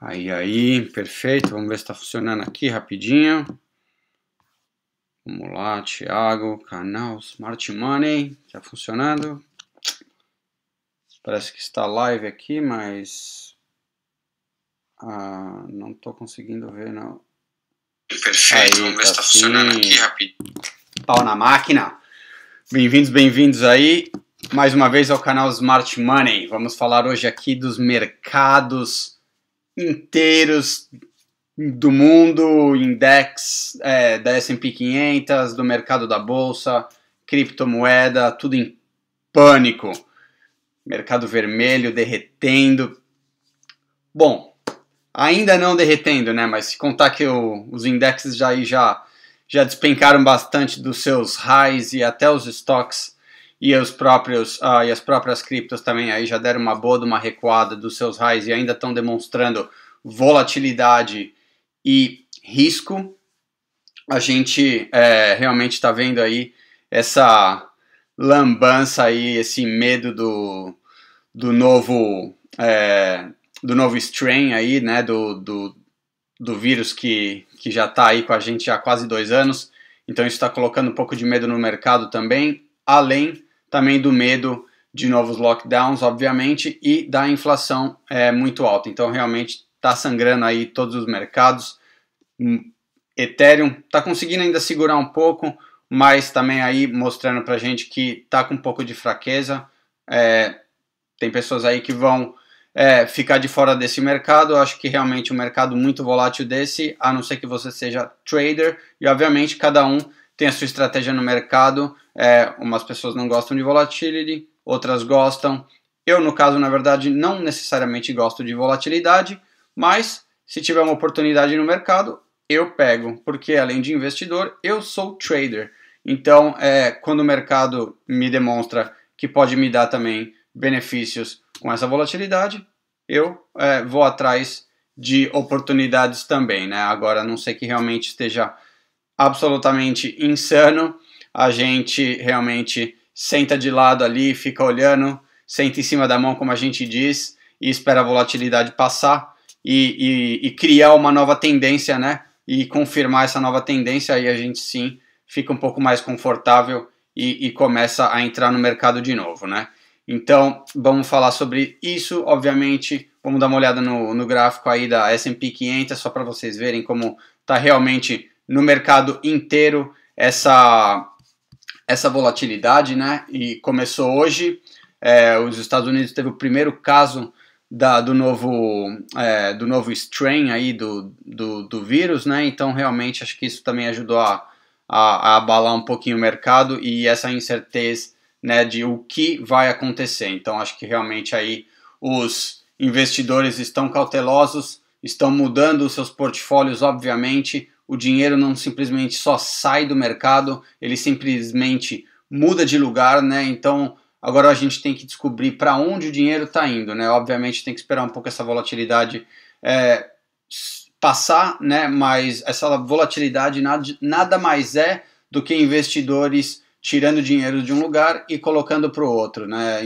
Aí, aí, perfeito. Vamos ver se está funcionando aqui rapidinho. Vamos lá, Thiago, canal Smart Money. Está funcionando. Parece que está live aqui, mas ah, não estou conseguindo ver não. Perfeito, aí, vamos ver tá se está funcionando assim. aqui rapidinho. Pau na máquina. Bem-vindos, bem-vindos aí. Mais uma vez ao canal Smart Money. Vamos falar hoje aqui dos mercados inteiros do mundo, index é, da S&P 500, do mercado da bolsa, criptomoeda, tudo em pânico. Mercado vermelho derretendo. Bom, ainda não derretendo, né? Mas se contar que o, os indexes já já já despencaram bastante dos seus highs e até os estoques e, os próprios, uh, e as próprias criptos também aí já deram uma boa de uma recuada dos seus highs e ainda estão demonstrando volatilidade e risco, a gente é, realmente está vendo aí essa lambança aí, esse medo do, do novo é, do novo strain aí, né, do, do, do vírus que, que já está aí com a gente há quase dois anos, então isso está colocando um pouco de medo no mercado também, além também do medo de novos lockdowns, obviamente, e da inflação é, muito alta. Então, realmente está sangrando aí todos os mercados. Hum, Ethereum está conseguindo ainda segurar um pouco, mas também aí mostrando para gente que está com um pouco de fraqueza. É, tem pessoas aí que vão é, ficar de fora desse mercado. Eu acho que realmente um mercado muito volátil desse, a não ser que você seja trader, e obviamente cada um tem a sua estratégia no mercado. É, umas pessoas não gostam de volatility, outras gostam. Eu, no caso, na verdade, não necessariamente gosto de volatilidade, mas se tiver uma oportunidade no mercado, eu pego, porque além de investidor, eu sou trader. Então, é, quando o mercado me demonstra que pode me dar também benefícios com essa volatilidade, eu é, vou atrás de oportunidades também, né? Agora, a não sei que realmente esteja absolutamente insano. A gente realmente senta de lado ali, fica olhando, senta em cima da mão, como a gente diz, e espera a volatilidade passar e, e, e criar uma nova tendência, né? E confirmar essa nova tendência, aí a gente sim fica um pouco mais confortável e, e começa a entrar no mercado de novo, né? Então, vamos falar sobre isso, obviamente. Vamos dar uma olhada no, no gráfico aí da S&P 500, só para vocês verem como está realmente no mercado inteiro essa, essa volatilidade, né? E começou hoje. É, os Estados Unidos teve o primeiro caso da, do novo é, do novo strain aí do, do, do, vírus, né? Então realmente acho que isso também ajudou a, a, a abalar um pouquinho o mercado e essa incerteza né, de o que vai acontecer. Então acho que realmente aí os investidores estão cautelosos, estão mudando os seus portfólios, obviamente, o dinheiro não simplesmente só sai do mercado, ele simplesmente muda de lugar, né? Então agora a gente tem que descobrir para onde o dinheiro está indo, né? Obviamente tem que esperar um pouco essa volatilidade é, passar, né? Mas essa volatilidade nada, nada mais é do que investidores tirando dinheiro de um lugar e colocando para o outro, né?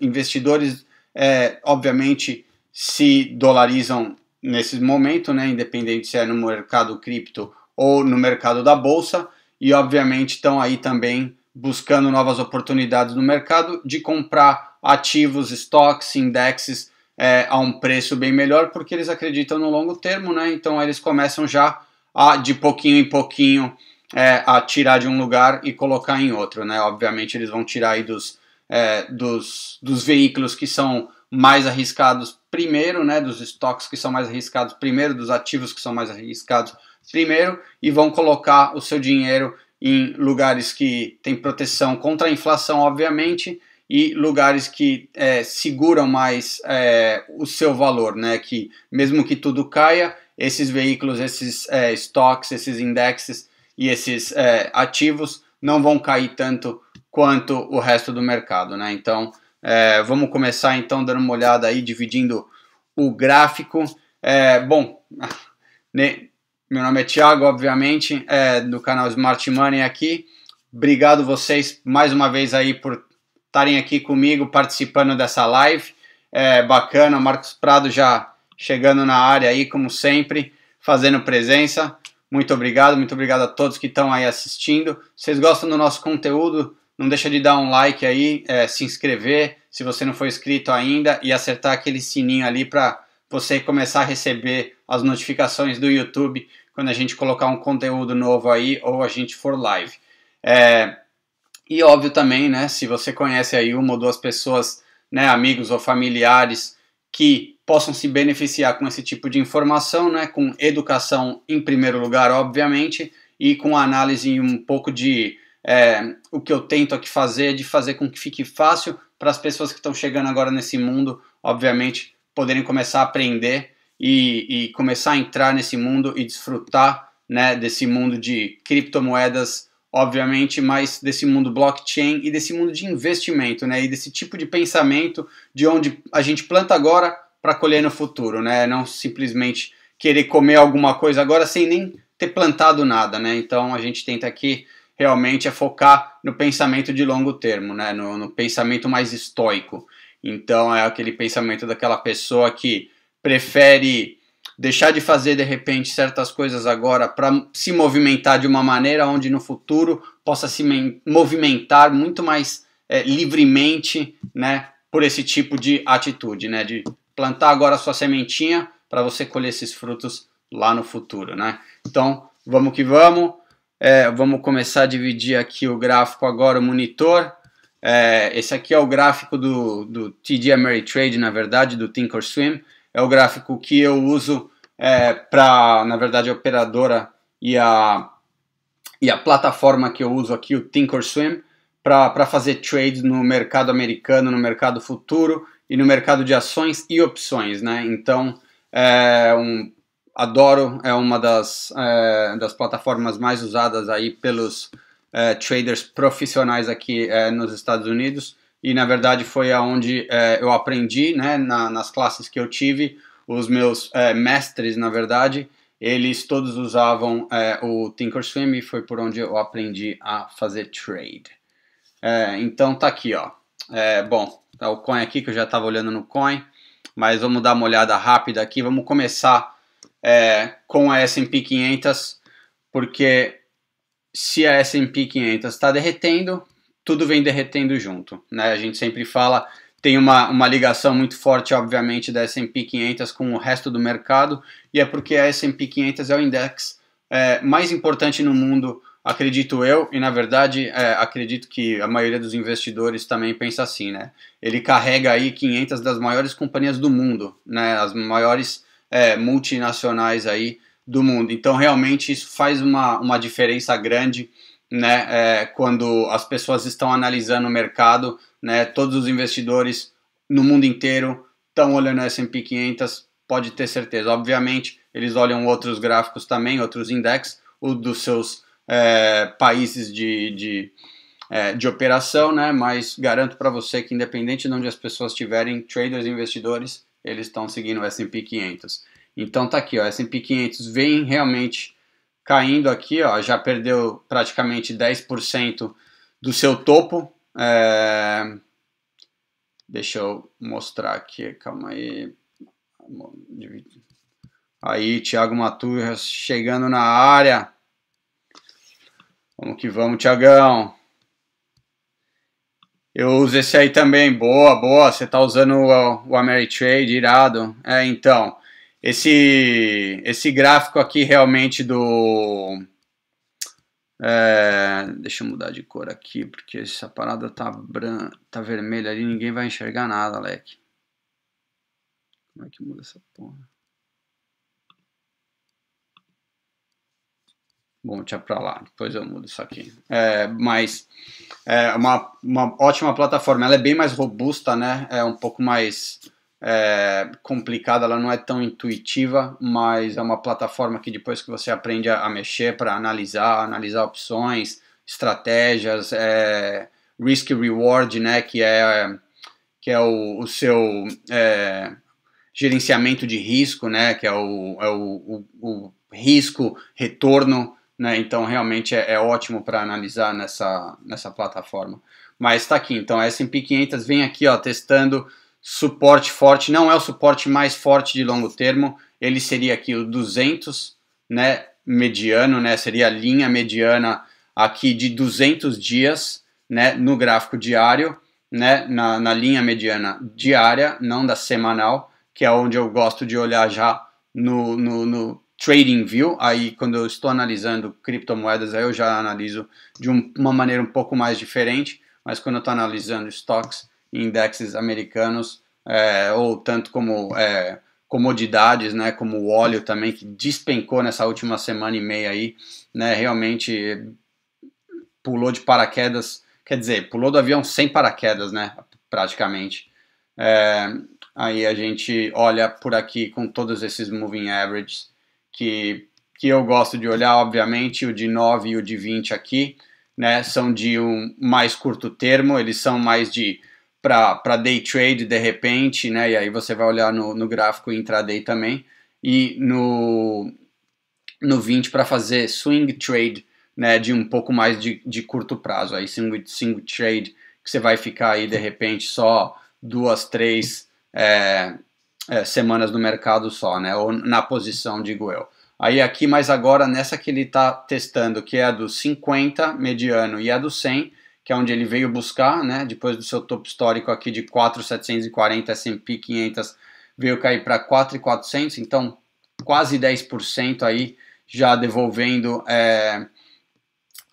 Investidores, é, obviamente, se dolarizam nesse momento, né, independente se é no mercado cripto ou no mercado da bolsa, e obviamente estão aí também buscando novas oportunidades no mercado de comprar ativos, estoques, indexes é, a um preço bem melhor, porque eles acreditam no longo termo, né? Então eles começam já a, de pouquinho em pouquinho é, a tirar de um lugar e colocar em outro, né? Obviamente eles vão tirar aí dos, é, dos, dos veículos que são mais arriscados primeiro, né, dos estoques que são mais arriscados, primeiro dos ativos que são mais arriscados, primeiro e vão colocar o seu dinheiro em lugares que têm proteção contra a inflação, obviamente, e lugares que é, seguram mais é, o seu valor, né? Que mesmo que tudo caia, esses veículos, esses é, esses indexes e esses é, ativos não vão cair tanto quanto o resto do mercado, né? Então é, vamos começar então dando uma olhada aí, dividindo o gráfico. É, bom, meu nome é Thiago, obviamente, é, do canal Smart Money aqui. Obrigado vocês mais uma vez aí por estarem aqui comigo participando dessa live. É bacana, Marcos Prado já chegando na área aí, como sempre, fazendo presença. Muito obrigado, muito obrigado a todos que estão aí assistindo. Vocês gostam do nosso conteúdo? Não deixa de dar um like aí, é, se inscrever se você não for inscrito ainda e acertar aquele sininho ali para você começar a receber as notificações do YouTube quando a gente colocar um conteúdo novo aí ou a gente for live. É, e óbvio também, né, se você conhece aí uma ou duas pessoas, né, amigos ou familiares que possam se beneficiar com esse tipo de informação, né, com educação em primeiro lugar, obviamente, e com análise e um pouco de é, o que eu tento aqui fazer é de fazer com que fique fácil para as pessoas que estão chegando agora nesse mundo, obviamente, poderem começar a aprender e, e começar a entrar nesse mundo e desfrutar né, desse mundo de criptomoedas, obviamente, mas desse mundo blockchain e desse mundo de investimento, né, e desse tipo de pensamento de onde a gente planta agora para colher no futuro, né, não simplesmente querer comer alguma coisa agora sem nem ter plantado nada, né, então a gente tenta aqui realmente é focar no pensamento de longo termo, né? no, no pensamento mais estoico. Então é aquele pensamento daquela pessoa que prefere deixar de fazer de repente certas coisas agora para se movimentar de uma maneira onde no futuro possa se movimentar muito mais é, livremente, né, por esse tipo de atitude, né, de plantar agora sua sementinha para você colher esses frutos lá no futuro, né? Então, vamos que vamos. É, vamos começar a dividir aqui o gráfico agora, o monitor. É, esse aqui é o gráfico do, do TD Ameritrade, na verdade, do Thinkorswim. É o gráfico que eu uso é, para, na verdade, a operadora e a, e a plataforma que eu uso aqui, o Thinkorswim, para fazer trades no mercado americano, no mercado futuro e no mercado de ações e opções. Né? Então, é um adoro, é uma das, é, das plataformas mais usadas aí pelos é, traders profissionais aqui é, nos Estados Unidos e na verdade foi aonde é, eu aprendi, né, na, nas classes que eu tive, os meus é, mestres, na verdade, eles todos usavam é, o Thinkorswim e foi por onde eu aprendi a fazer trade. então tá aqui, ó. bom, tá o coin aqui que eu já estava olhando no coin, mas vamos dar uma olhada rápida aqui. Vamos começar é, com a S&P 500, porque se a S&P 500 está derretendo, tudo vem derretendo junto, né? A gente sempre fala tem uma, uma ligação muito forte, obviamente, da S&P 500 com o resto do mercado, e é porque a S&P 500 é o index é, mais importante no mundo, acredito eu, e na verdade é, acredito que a maioria dos investidores também pensa assim, né? Ele carrega aí 500 das maiores companhias do mundo, né? As maiores é, multinacionais aí do mundo. Então, realmente, isso faz uma, uma diferença grande né, é, quando as pessoas estão analisando o mercado, né, todos os investidores no mundo inteiro estão olhando o S&P 500, pode ter certeza. Obviamente, eles olham outros gráficos também, outros index, o dos seus é, países de, de, é, de, operação, né? Mas garanto para você que, independente de onde as pessoas estiverem, traders e investidores, eles estão seguindo o S&P 500. Então tá aqui, o S&P 500 vem realmente caindo aqui, ó, já perdeu praticamente 10% do seu topo. É... Deixa eu mostrar aqui, calma aí. Aí, Thiago Maturra chegando na área. Vamos que vamos, Tiagão. Eu uso esse aí também. Boa, boa. Você tá usando o, o Ameritrade, irado. É, então, esse, esse gráfico aqui realmente do... É, deixa eu mudar de cor aqui, porque essa parada tá, bran... tá vermelha ali, ninguém vai enxergar nada, leque. Como é que muda essa porra? Bom, tinha para lá, depois eu mudo isso aqui. É, mas é uma, uma ótima plataforma, ela é bem mais robusta, né? É um pouco mais é, complicada, ela não é tão intuitiva, mas é uma plataforma que depois que você aprende a, a mexer para analisar, analisar opções, estratégias, é, risk reward, né? Que é, que é o, o seu é, gerenciamento de risco, né? Que é o, é o, o, o risco, retorno né? Então realmente é, é ótimo para analisar nessa, nessa plataforma. Mas está aqui, então a S&P 500 vem aqui ó, testando suporte forte, não é o suporte mais forte de longo termo, ele seria aqui o 200, né, mediano, né, seria a linha mediana aqui de 200 dias, né, no gráfico diário, né, na, na linha mediana diária, não da semanal, que é onde eu gosto de olhar já no, no, no Trading View. Aí, quando eu estou analisando criptomoedas, aí eu já analiso de um, uma maneira um pouco mais diferente. Mas quando eu estou analisando estoques e indexes americanos, é, ou tanto como é, comodidades, né, como o óleo também, que despencou nessa última semana e meia aí, né, realmente pulou de paraquedas, quer dizer, pulou do avião sem paraquedas, né, praticamente. É, aí a gente olha por aqui com todos esses moving averages que, que eu gosto de olhar, obviamente, o de 9 e o de 20 aqui, né, são de um mais curto termo, eles são mais de para day trade de repente, né, e aí você vai olhar no, no gráfico intraday também, e no, no 20 para fazer swing trade, né, de um pouco mais de, de curto prazo, aí swing, swing trade, que você vai ficar aí de repente só duas, três, é, é, semanas no mercado só, né? Ou na posição, digo eu. Aí aqui, mas agora nessa que ele está testando, que é a do 50 mediano e a do 100, que é onde ele veio buscar, né? Depois do seu topo histórico aqui de 4,740 S&P 500 veio cair para 4,400, então quase 10% aí já devolvendo. É...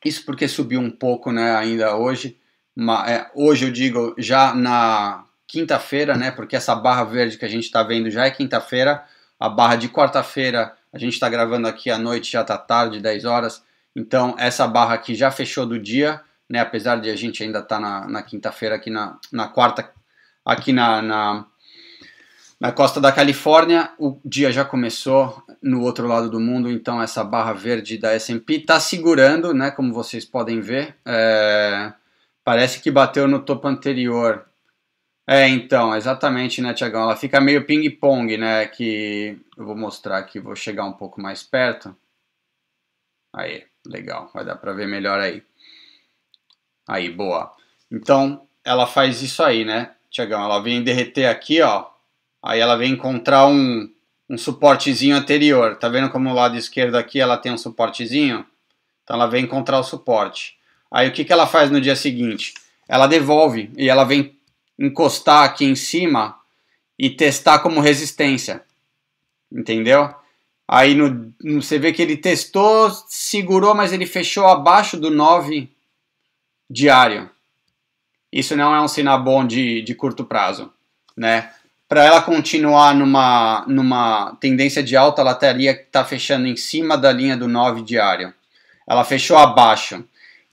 isso porque subiu um pouco, né? Ainda hoje, mas, é, hoje eu digo já na quinta-feira, né? Porque essa barra verde que a gente está vendo já é quinta-feira. A barra de quarta-feira, a gente está gravando aqui à noite, já está tarde, 10 horas. Então, essa barra aqui já fechou do dia, né? Apesar de a gente ainda estar tá na, na quinta-feira, aqui na, na quarta, aqui na, na, na costa da Califórnia, o dia já começou no outro lado do mundo, então essa barra verde da S&P está segurando, né? Como vocês podem ver, é, parece que bateu no topo anterior, é, então, exatamente, né, Tiagão? Ela fica meio ping-pong, né? Que eu vou mostrar aqui, vou chegar um pouco mais perto. Aí, legal, vai dar para ver melhor aí. Aí, boa. Então, ela faz isso aí, né, Tiagão? Ela vem derreter aqui, ó. Aí ela vem encontrar um, um suportezinho anterior. Tá vendo como o lado esquerdo aqui ela tem um suportezinho? Então ela vem encontrar o suporte. Aí o que, que ela faz no dia seguinte? Ela devolve e ela vem encostar aqui em cima e testar como resistência. Entendeu? Aí no, você vê que ele testou, segurou, mas ele fechou abaixo do 9 diário. Isso não é um sinal bom de, de curto prazo, né? Para ela continuar numa, numa tendência de alta, ela teria que estar tá fechando em cima da linha do 9 diário. Ela fechou abaixo.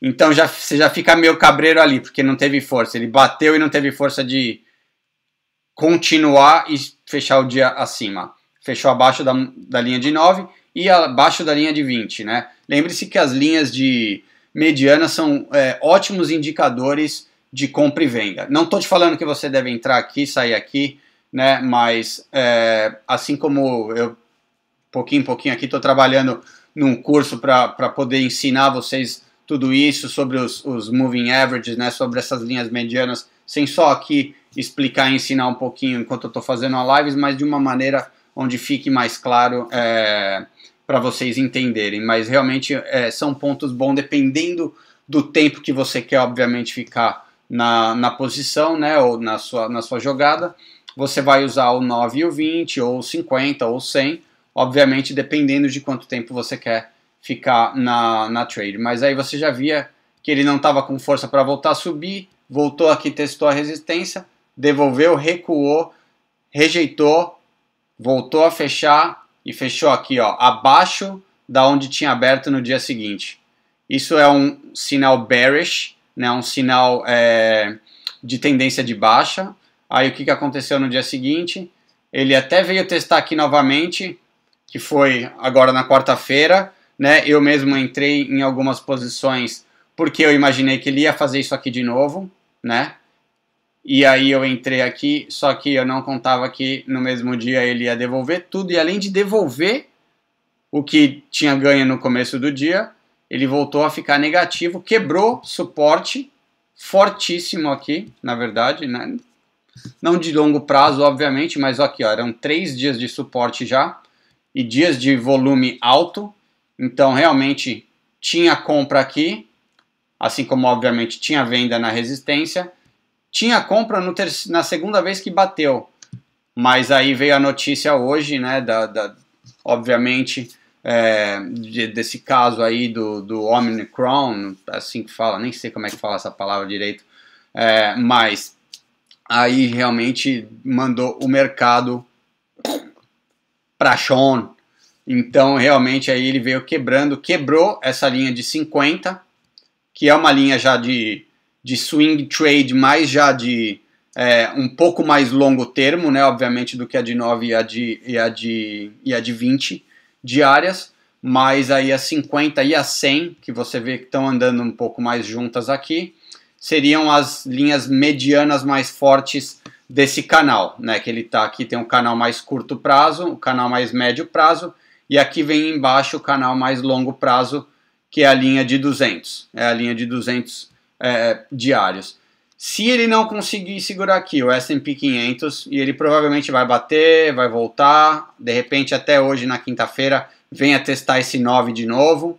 Então já, você já fica meio cabreiro ali, porque não teve força. Ele bateu e não teve força de continuar e fechar o dia acima. Fechou abaixo da, da linha de 9 e abaixo da linha de 20, né? Lembre-se que as linhas de mediana são é, ótimos indicadores de compra e venda. Não estou te falando que você deve entrar aqui, sair aqui, né? Mas é, assim como eu, pouquinho em pouquinho aqui, estou trabalhando num curso para poder ensinar vocês tudo isso, sobre os, os moving averages, né, sobre essas linhas medianas, sem só aqui explicar e ensinar um pouquinho enquanto eu estou fazendo a live, mas de uma maneira onde fique mais claro é, para vocês entenderem. Mas realmente é, são pontos bons dependendo do tempo que você quer, obviamente, ficar na, na posição né, ou na sua, na sua jogada. Você vai usar o 9 e o 20, ou 50, ou 100, obviamente dependendo de quanto tempo você quer ficar na, na trade. Mas aí você já via que ele não estava com força para voltar a subir, voltou aqui, testou a resistência, devolveu, recuou, rejeitou, voltou a fechar e fechou aqui, ó, abaixo da onde tinha aberto no dia seguinte. Isso é um sinal bearish, né, um sinal é, de tendência de baixa. Aí o que, que aconteceu no dia seguinte? Ele até veio testar aqui novamente, que foi agora na quarta-feira, né? Eu mesmo entrei em algumas posições porque eu imaginei que ele ia fazer isso aqui de novo, né? E aí eu entrei aqui, só que eu não contava que no mesmo dia ele ia devolver tudo e além de devolver o que tinha ganho no começo do dia, ele voltou a ficar negativo, quebrou suporte fortíssimo aqui, na verdade, né? não de longo prazo, obviamente, mas aqui ó, eram três dias de suporte já e dias de volume alto então realmente tinha compra aqui, assim como obviamente tinha venda na resistência. Tinha compra na segunda vez que bateu, mas aí veio a notícia hoje, né, da, da obviamente, é, de, desse caso aí do, do Omicron, assim que fala, nem sei como é que fala essa palavra direito, é, mas aí realmente mandou o mercado pra Sean, então, realmente, aí ele veio quebrando, quebrou essa linha de 50, que é uma linha já de, de swing trade, mais já de é, um pouco mais longo termo, né, obviamente, do que a de 9 e a de, e a de, e a de 20 diárias, mas aí a 50 e a 100, que você vê que estão andando um pouco mais juntas aqui, seriam as linhas medianas mais fortes desse canal, né, que ele está aqui, tem um canal mais curto prazo, o um canal mais médio prazo, e aqui vem embaixo o canal mais longo prazo, que é a linha de 200, é a linha de 200 é, diários. Se ele não conseguir segurar aqui o S&P 500 e ele provavelmente vai bater, vai voltar, de repente até hoje na quinta-feira venha testar esse 9 de novo,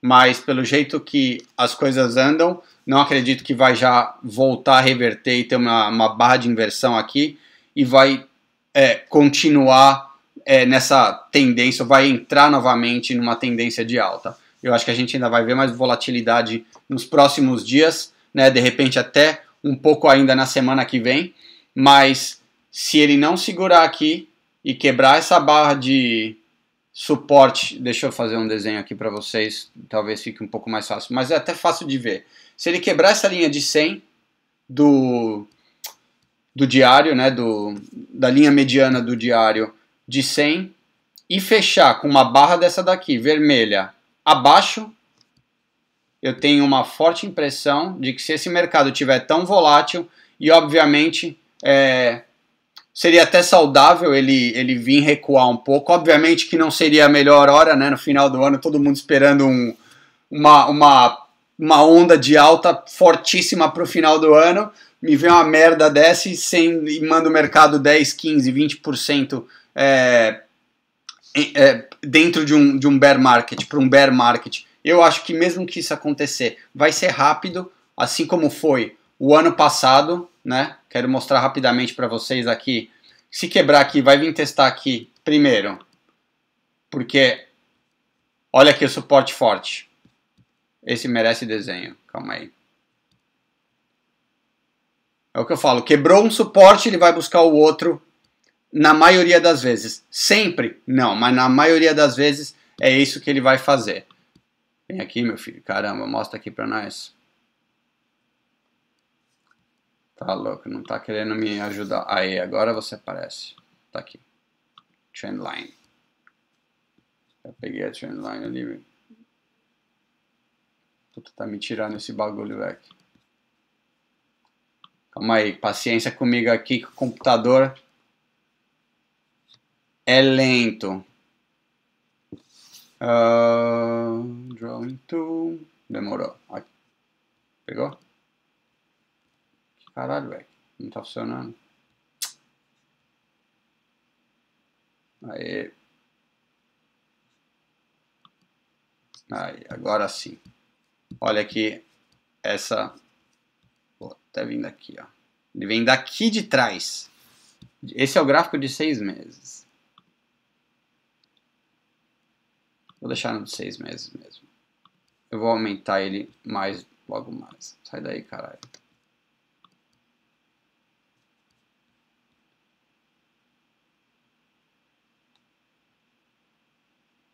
mas pelo jeito que as coisas andam, não acredito que vai já voltar a reverter e ter uma, uma barra de inversão aqui e vai é, continuar é, nessa tendência, vai entrar novamente numa tendência de alta. Eu acho que a gente ainda vai ver mais volatilidade nos próximos dias, né? De repente até um pouco ainda na semana que vem, mas se ele não segurar aqui e quebrar essa barra de suporte, deixa eu fazer um desenho aqui para vocês, talvez fique um pouco mais fácil, mas é até fácil de ver. Se ele quebrar essa linha de 100 do do diário, né, do, da linha mediana do diário de 100 e fechar com uma barra dessa daqui, vermelha, abaixo, eu tenho uma forte impressão de que se esse mercado tiver tão volátil e obviamente é, seria até saudável ele, ele vir recuar um pouco. Obviamente que não seria a melhor hora, né? No final do ano, todo mundo esperando um, uma, uma, uma onda de alta fortíssima para o final do ano. Me vem uma merda dessa e, sem, e manda o mercado 10, 15, 20% é, é, dentro de um, de um bear market para um bear market. Eu acho que mesmo que isso acontecer, vai ser rápido, assim como foi o ano passado, né? Quero mostrar rapidamente para vocês aqui. Se quebrar aqui, vai vir testar aqui primeiro, porque olha aqui o suporte forte. Esse merece desenho. Calma aí. É o que eu falo. Quebrou um suporte, ele vai buscar o outro na maioria das vezes. Sempre? Não, mas na maioria das vezes é isso que ele vai fazer. Vem aqui, meu filho. Caramba, mostra aqui pra nós. Tá louco, não tá querendo me ajudar. Aí, agora você aparece. Tá aqui. Trendline. Já peguei a trendline ali. Puta, tá me tirando esse bagulho, velho. Calma aí, paciência comigo aqui que o computador é lento. Uh, ah, drawing to. Demorou. Aqui. Pegou? Caralho, velho. Não tá funcionando. Aí. Aí, agora sim. Olha aqui essa. Pô, tá vindo aqui, ó. Ele vem daqui de trás. Esse é o gráfico de seis meses. Vou deixar no de seis meses mesmo. Eu vou aumentar ele mais logo mais. Sai daí, caralho.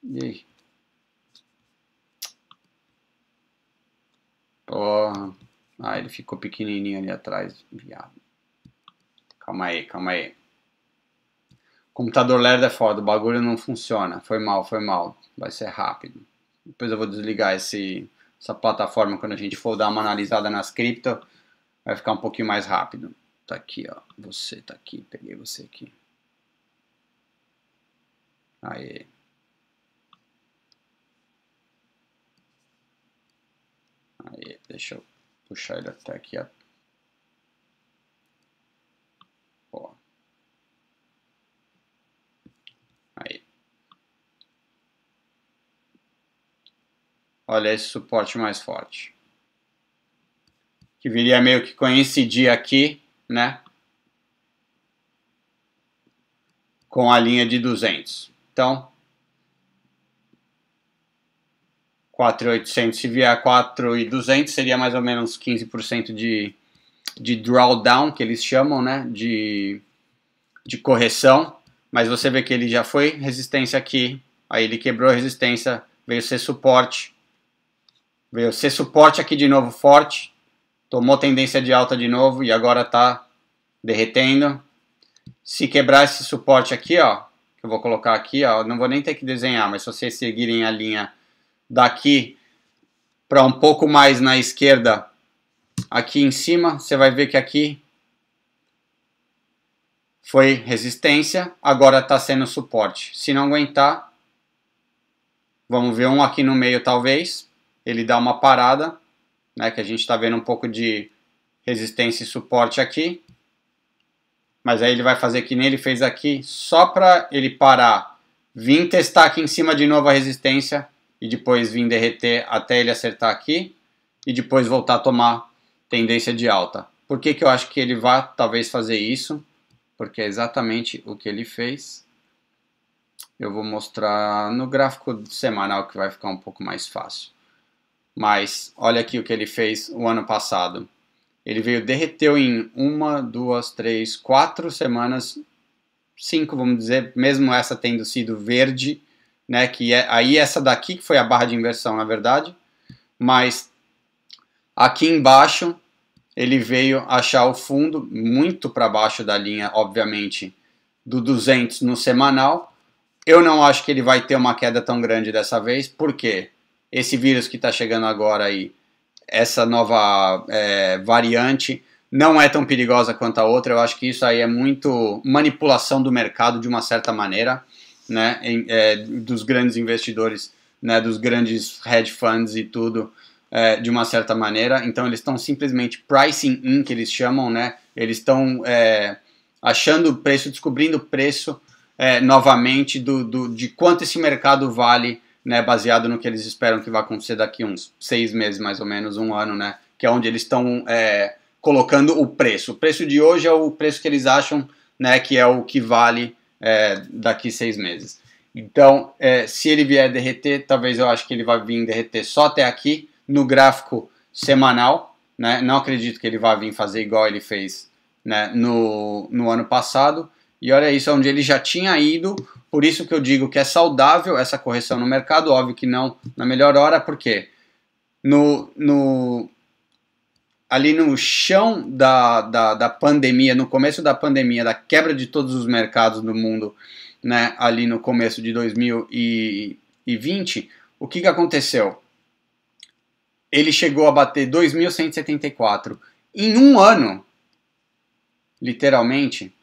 E aí? Porra. Ah, ele ficou pequenininho ali atrás, viado. Calma aí, calma aí. Computador lerdo é foda, o bagulho não funciona. Foi mal, foi mal. Vai ser rápido. Depois eu vou desligar esse, essa plataforma quando a gente for dar uma analisada nas cripto. Vai ficar um pouquinho mais rápido. Tá aqui, ó. Você tá aqui. Peguei você aqui. Aí. Aí, deixa eu puxar ele até aqui, ó. Olha esse suporte mais forte. Que viria meio que coincidir aqui, né? Com a linha de 200. Então, 4,800 se vier 4,200 seria mais ou menos 15% de, de drawdown, que eles chamam, né? De, de correção. Mas você vê que ele já foi resistência aqui, aí ele quebrou a resistência, veio ser suporte Veio ser suporte aqui de novo forte, tomou tendência de alta de novo e agora está derretendo. Se quebrar esse suporte aqui, ó, que eu vou colocar aqui, ó, não vou nem ter que desenhar, mas se vocês seguirem a linha daqui para um pouco mais na esquerda, aqui em cima, você vai ver que aqui foi resistência, agora está sendo suporte. Se não aguentar, vamos ver um aqui no meio talvez, ele dá uma parada, né, que a gente está vendo um pouco de resistência e suporte aqui. Mas aí ele vai fazer que nem ele fez aqui, só para ele parar, vir testar aqui em cima de novo a resistência e depois vir derreter até ele acertar aqui e depois voltar a tomar tendência de alta. Por que, que eu acho que ele vai talvez fazer isso? Porque é exatamente o que ele fez. Eu vou mostrar no gráfico semanal que vai ficar um pouco mais fácil. Mas olha aqui o que ele fez o ano passado. Ele veio, derreteu em uma, duas, três, quatro semanas, cinco, vamos dizer, mesmo essa tendo sido verde, né? Que é aí essa daqui que foi a barra de inversão, na verdade. Mas aqui embaixo ele veio achar o fundo muito para baixo da linha, obviamente, do 200 no semanal. Eu não acho que ele vai ter uma queda tão grande dessa vez, por quê? esse vírus que está chegando agora aí, essa nova é, variante, não é tão perigosa quanto a outra. Eu acho que isso aí é muito manipulação do mercado de uma certa maneira, né? Em, é, dos grandes investidores, né? Dos grandes hedge funds e tudo, é, de uma certa maneira. Então eles estão simplesmente pricing in que eles chamam, né? Eles estão é, achando o preço, descobrindo o preço é, novamente do, do, de quanto esse mercado vale né, baseado no que eles esperam que vai acontecer daqui uns seis meses, mais ou menos, um ano, né, que é onde eles estão é, colocando o preço. O preço de hoje é o preço que eles acham né, que é o que vale é, daqui seis meses. Então, é, se ele vier derreter, talvez eu acho que ele vai vir derreter só até aqui, no gráfico semanal. Né? Não acredito que ele vá vir fazer igual ele fez né, no, no ano passado. E olha isso, onde ele já tinha ido, por isso que eu digo que é saudável essa correção no mercado, óbvio que não na melhor hora, porque no, no, ali no chão da, da, da pandemia, no começo da pandemia, da quebra de todos os mercados do mundo, né, ali no começo de 2020, o que, que aconteceu? Ele chegou a bater 2.174. Em um ano, literalmente,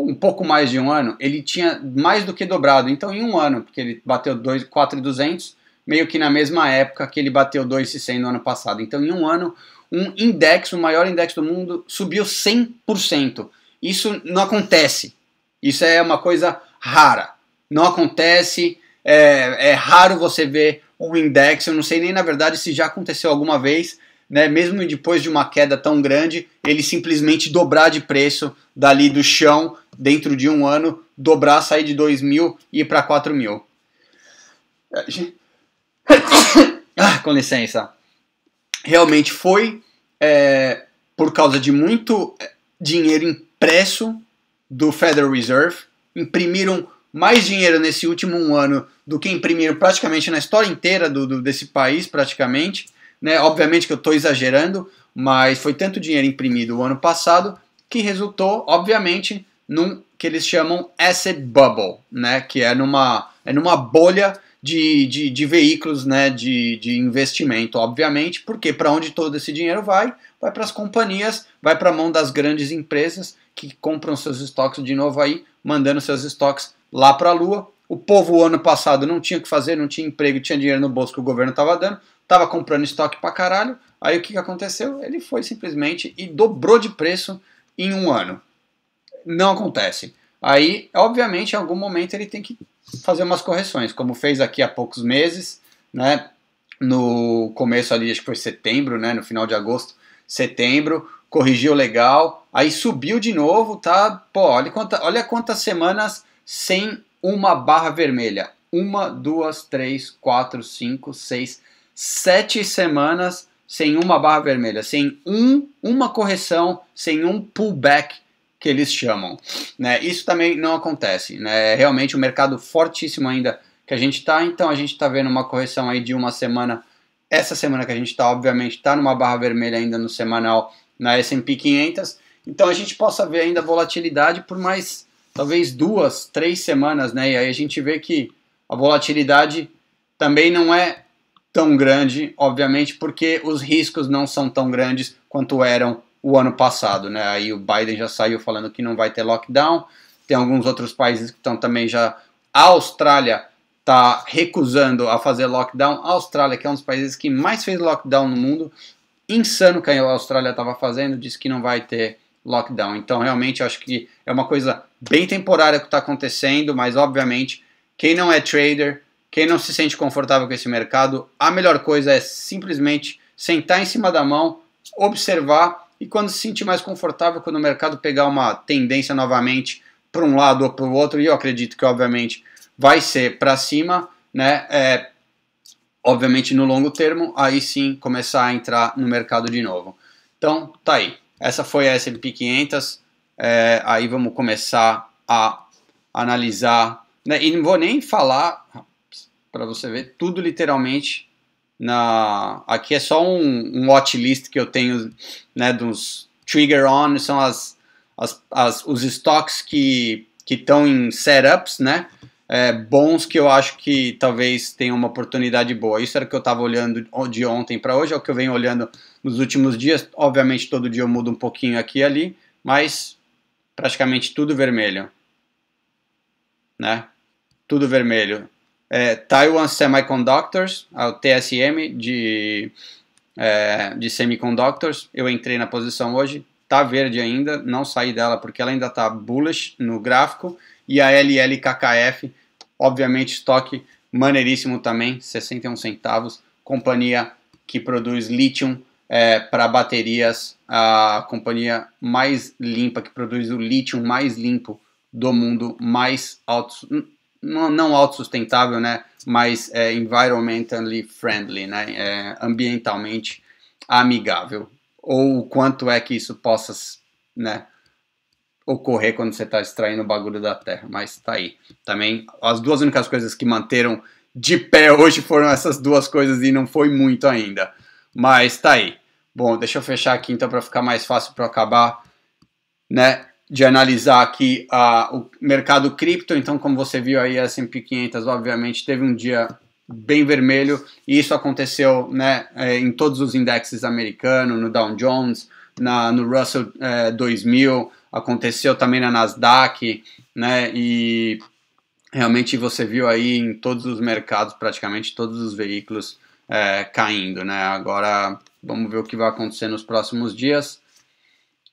um pouco mais de um ano, ele tinha mais do que dobrado. Então, em um ano, porque ele bateu 4,200, meio que na mesma época que ele bateu 2,100 no ano passado. Então, em um ano, um index, o maior index do mundo, subiu 100%. Isso não acontece. Isso é uma coisa rara. Não acontece. É, é raro você ver um index. Eu não sei nem, na verdade, se já aconteceu alguma vez, né, mesmo depois de uma queda tão grande, ele simplesmente dobrar de preço dali do chão dentro de um ano, dobrar, sair de 2 mil e ir para 4 mil. Ah, com licença. Realmente foi é, por causa de muito é, dinheiro impresso do Federal Reserve. Imprimiram mais dinheiro nesse último um ano do que imprimiram praticamente na história inteira do, do desse país, praticamente. Né? Obviamente que eu estou exagerando, mas foi tanto dinheiro imprimido o ano passado que resultou, obviamente, num que eles chamam acid bubble, né, que é numa, é numa bolha de, de, de veículos né, de, de investimento, obviamente, porque para onde todo esse dinheiro vai? Vai para as companhias, vai para a mão das grandes empresas que compram seus estoques de novo aí, mandando seus estoques lá para a Lua. O povo ano passado não tinha o que fazer, não tinha emprego, tinha dinheiro no bolso que o governo estava dando, estava comprando estoque para caralho. Aí o que, que aconteceu? Ele foi simplesmente e dobrou de preço em um ano não acontece. Aí, obviamente, em algum momento ele tem que fazer umas correções, como fez aqui há poucos meses, né? No começo ali, acho que foi setembro, né? No final de agosto, setembro, corrigiu legal, aí subiu de novo, tá? Pô, olha, quanta, olha quantas semanas sem uma barra vermelha. Uma, duas, três, quatro, cinco, seis, sete semanas sem uma barra vermelha, sem um, uma correção, sem um pullback que eles chamam. Né? Isso também não acontece. Né? É realmente um mercado fortíssimo ainda que a gente está, então a gente está vendo uma correção aí de uma semana. Essa semana que a gente está, obviamente, está numa barra vermelha ainda no semanal na S&P 500. Então a gente possa ver ainda volatilidade por mais talvez duas, três semanas, né? E aí a gente vê que a volatilidade também não é tão grande, obviamente, porque os riscos não são tão grandes quanto eram o ano passado, né? Aí o Biden já saiu falando que não vai ter lockdown. Tem alguns outros países que estão também já. A Austrália está recusando a fazer lockdown. A Austrália, que é um dos países que mais fez lockdown no mundo, insano que a Austrália estava fazendo, disse que não vai ter lockdown. Então, realmente, acho que é uma coisa bem temporária que está acontecendo, mas obviamente, quem não é trader, quem não se sente confortável com esse mercado, a melhor coisa é simplesmente sentar em cima da mão, observar e quando se sentir mais confortável, quando o mercado pegar uma tendência novamente para um lado ou para o outro, e eu acredito que obviamente vai ser para cima, né? É, obviamente no longo termo, aí sim começar a entrar no mercado de novo. Então, tá aí. Essa foi a S&P 500. É, aí vamos começar a analisar, né? E não vou nem falar para você ver tudo literalmente na aqui é só um, um watch list que eu tenho, né, dos trigger on, são as, as, as os estoques que que estão em setups, né? É, bons que eu acho que talvez tenham uma oportunidade boa. Isso era o que eu estava olhando de ontem para hoje, é o que eu venho olhando nos últimos dias. Obviamente, todo dia eu mudo um pouquinho aqui e ali, mas praticamente tudo vermelho. Né? Tudo vermelho é, Taiwan Semiconductors, o TSM de, é, de Semiconductors. Eu entrei na posição hoje, tá verde ainda, não saí dela porque ela ainda tá bullish no gráfico. E a LLKKF, obviamente, estoque maneiríssimo também, 61 centavos, companhia que produz lítio é, para baterias, a companhia mais limpa, que produz o lítio mais limpo do mundo, mais alto não, autossustentável, né, mas é, environmentally friendly, né, é, ambientalmente amigável, ou o quanto é que isso possa, né, ocorrer quando você está extraindo o bagulho da terra, mas tá aí. Também as duas únicas coisas que manteram de pé hoje foram essas duas coisas e não foi muito ainda, mas tá aí. Bom, deixa eu fechar aqui então para ficar mais fácil para acabar, né? de analisar aqui uh, o mercado cripto. Então, como você viu aí, a S&P 500 obviamente teve um dia bem vermelho e isso aconteceu né, é, em todos os indexes americanos, no Dow Jones, na, no Russell 2000, é, aconteceu também na Nasdaq, né, e realmente você viu aí em todos os mercados, praticamente todos os veículos é, caindo, né, agora vamos ver o que vai acontecer nos próximos dias,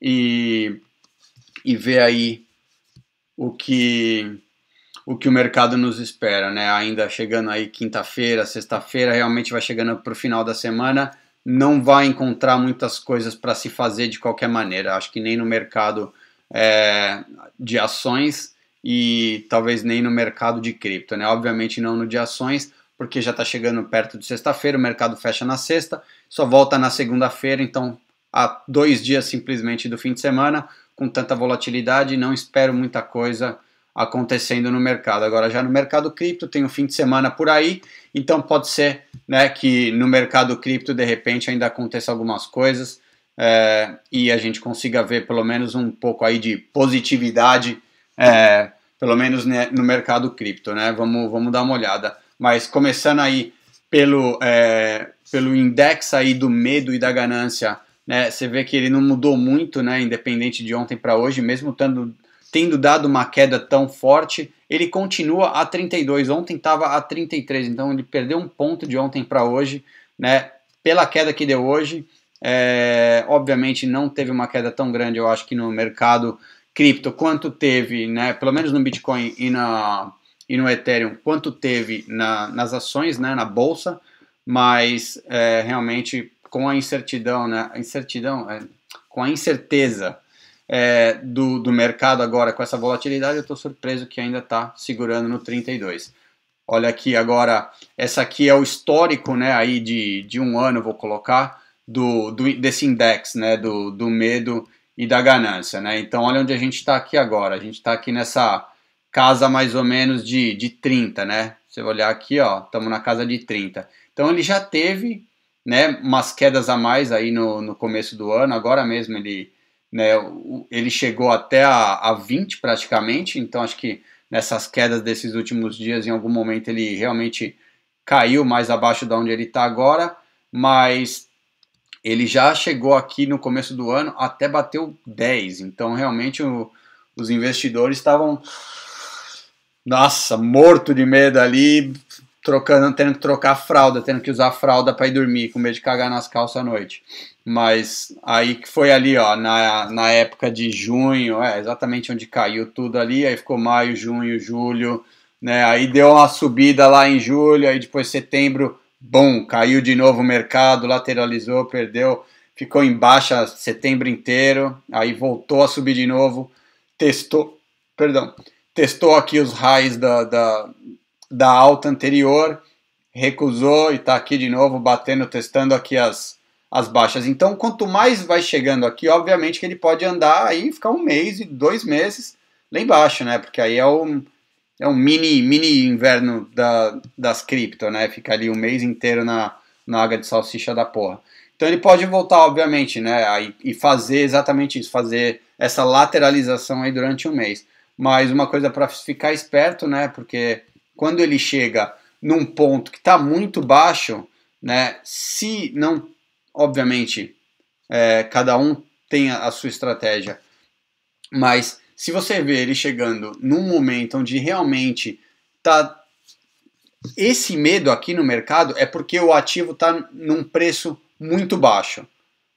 e e ver aí o que o que o mercado nos espera, né? Ainda chegando aí quinta-feira, sexta-feira, realmente vai chegando para o final da semana, não vai encontrar muitas coisas para se fazer de qualquer maneira. Acho que nem no mercado é, de ações e talvez nem no mercado de cripto, né? Obviamente não no de ações, porque já está chegando perto de sexta-feira, o mercado fecha na sexta, só volta na segunda-feira, então há dois dias simplesmente do fim de semana com tanta volatilidade, não espero muita coisa acontecendo no mercado. Agora, já no mercado cripto, tem um fim de semana por aí, então pode ser né, que no mercado cripto, de repente, ainda aconteça algumas coisas é, e a gente consiga ver pelo menos um pouco aí de positividade, é, pelo menos né, no mercado cripto, né? Vamos, vamos dar uma olhada. Mas começando aí pelo, é, pelo index aí do medo e da ganância né? Você vê que ele não mudou muito, né? Independente de ontem para hoje, mesmo tendo, tendo dado uma queda tão forte, ele continua a 32. Ontem estava a 33, então ele perdeu um ponto de ontem para hoje, né? Pela queda que deu hoje, é, obviamente não teve uma queda tão grande, eu acho que no mercado cripto quanto teve, né? Pelo menos no Bitcoin e na e no Ethereum quanto teve na, nas ações, né? Na bolsa, mas é, realmente com a incertidão, né? A incertidão, é, com a incerteza é, do, do mercado agora com essa volatilidade, eu estou surpreso que ainda está segurando no 32. Olha aqui agora, essa aqui é o histórico, né? Aí de, de um ano, vou colocar, do, do desse index, né? Do, do medo e da ganância, né? Então, olha onde a gente está aqui agora. A gente está aqui nessa casa mais ou menos de, de 30, né? Você olhar aqui, ó, estamos na casa de 30. Então, ele já teve né, umas quedas a mais aí no, no começo do ano, agora mesmo ele, né, ele chegou até a, a 20 praticamente, então acho que nessas quedas desses últimos dias, em algum momento ele realmente caiu mais abaixo de onde ele está agora, mas ele já chegou aqui no começo do ano até bateu 10, então realmente o, os investidores estavam nossa, morto de medo ali, trocando, tendo que trocar fralda, tendo que usar fralda para ir dormir, com medo de cagar nas calças à noite. Mas aí que foi ali, ó, na, na época de junho, é exatamente onde caiu tudo ali, aí ficou maio, junho, julho, né? Aí deu uma subida lá em julho, aí depois setembro, bom, caiu de novo o mercado, lateralizou, perdeu, ficou em baixa setembro inteiro, aí voltou a subir de novo, testou, perdão, testou aqui os highs da, da da alta anterior, recusou e está aqui de novo batendo, testando aqui as, as baixas. Então, quanto mais vai chegando aqui, obviamente que ele pode andar aí, ficar um mês e dois meses lá embaixo, né? Porque aí é um, é um mini, mini inverno da, das cripto, né? Fica ali um mês inteiro na, na água de salsicha da porra. Então ele pode voltar, obviamente, né? Aí, e fazer exatamente isso, fazer essa lateralização aí durante um mês. Mas uma coisa para ficar esperto, né? Porque quando ele chega num ponto que está muito baixo, né, se não, obviamente, é, cada um tem a, a sua estratégia, mas se você vê ele chegando num momento onde realmente tá esse medo aqui no mercado é porque o ativo está num preço muito baixo,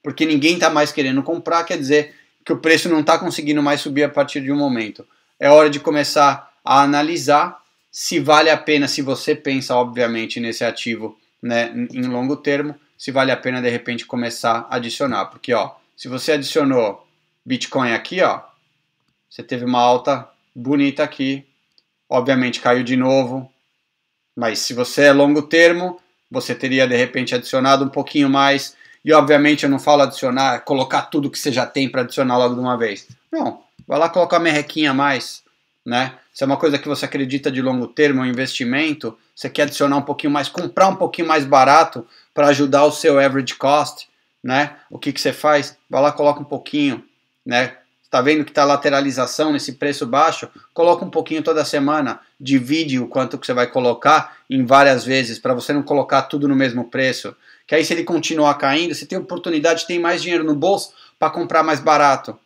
porque ninguém está mais querendo comprar, quer dizer que o preço não está conseguindo mais subir a partir de um momento. É hora de começar a analisar se vale a pena, se você pensa, obviamente, nesse ativo né, em longo termo, se vale a pena de repente começar a adicionar. Porque ó, se você adicionou Bitcoin aqui, ó, você teve uma alta bonita aqui, obviamente caiu de novo, mas se você é longo termo, você teria de repente adicionado um pouquinho mais. E obviamente eu não falo adicionar, colocar tudo que você já tem para adicionar logo de uma vez. Não, vai lá colocar uma merrequinha a mais, né? Se é uma coisa que você acredita de longo termo, é um investimento, você quer adicionar um pouquinho mais, comprar um pouquinho mais barato para ajudar o seu average cost, né? O que, que você faz? Vai lá, coloca um pouquinho, né? Está vendo que está lateralização nesse preço baixo? Coloca um pouquinho toda semana, divide o quanto que você vai colocar em várias vezes para você não colocar tudo no mesmo preço. Que aí se ele continuar caindo, você tem oportunidade, tem mais dinheiro no bolso para comprar mais barato,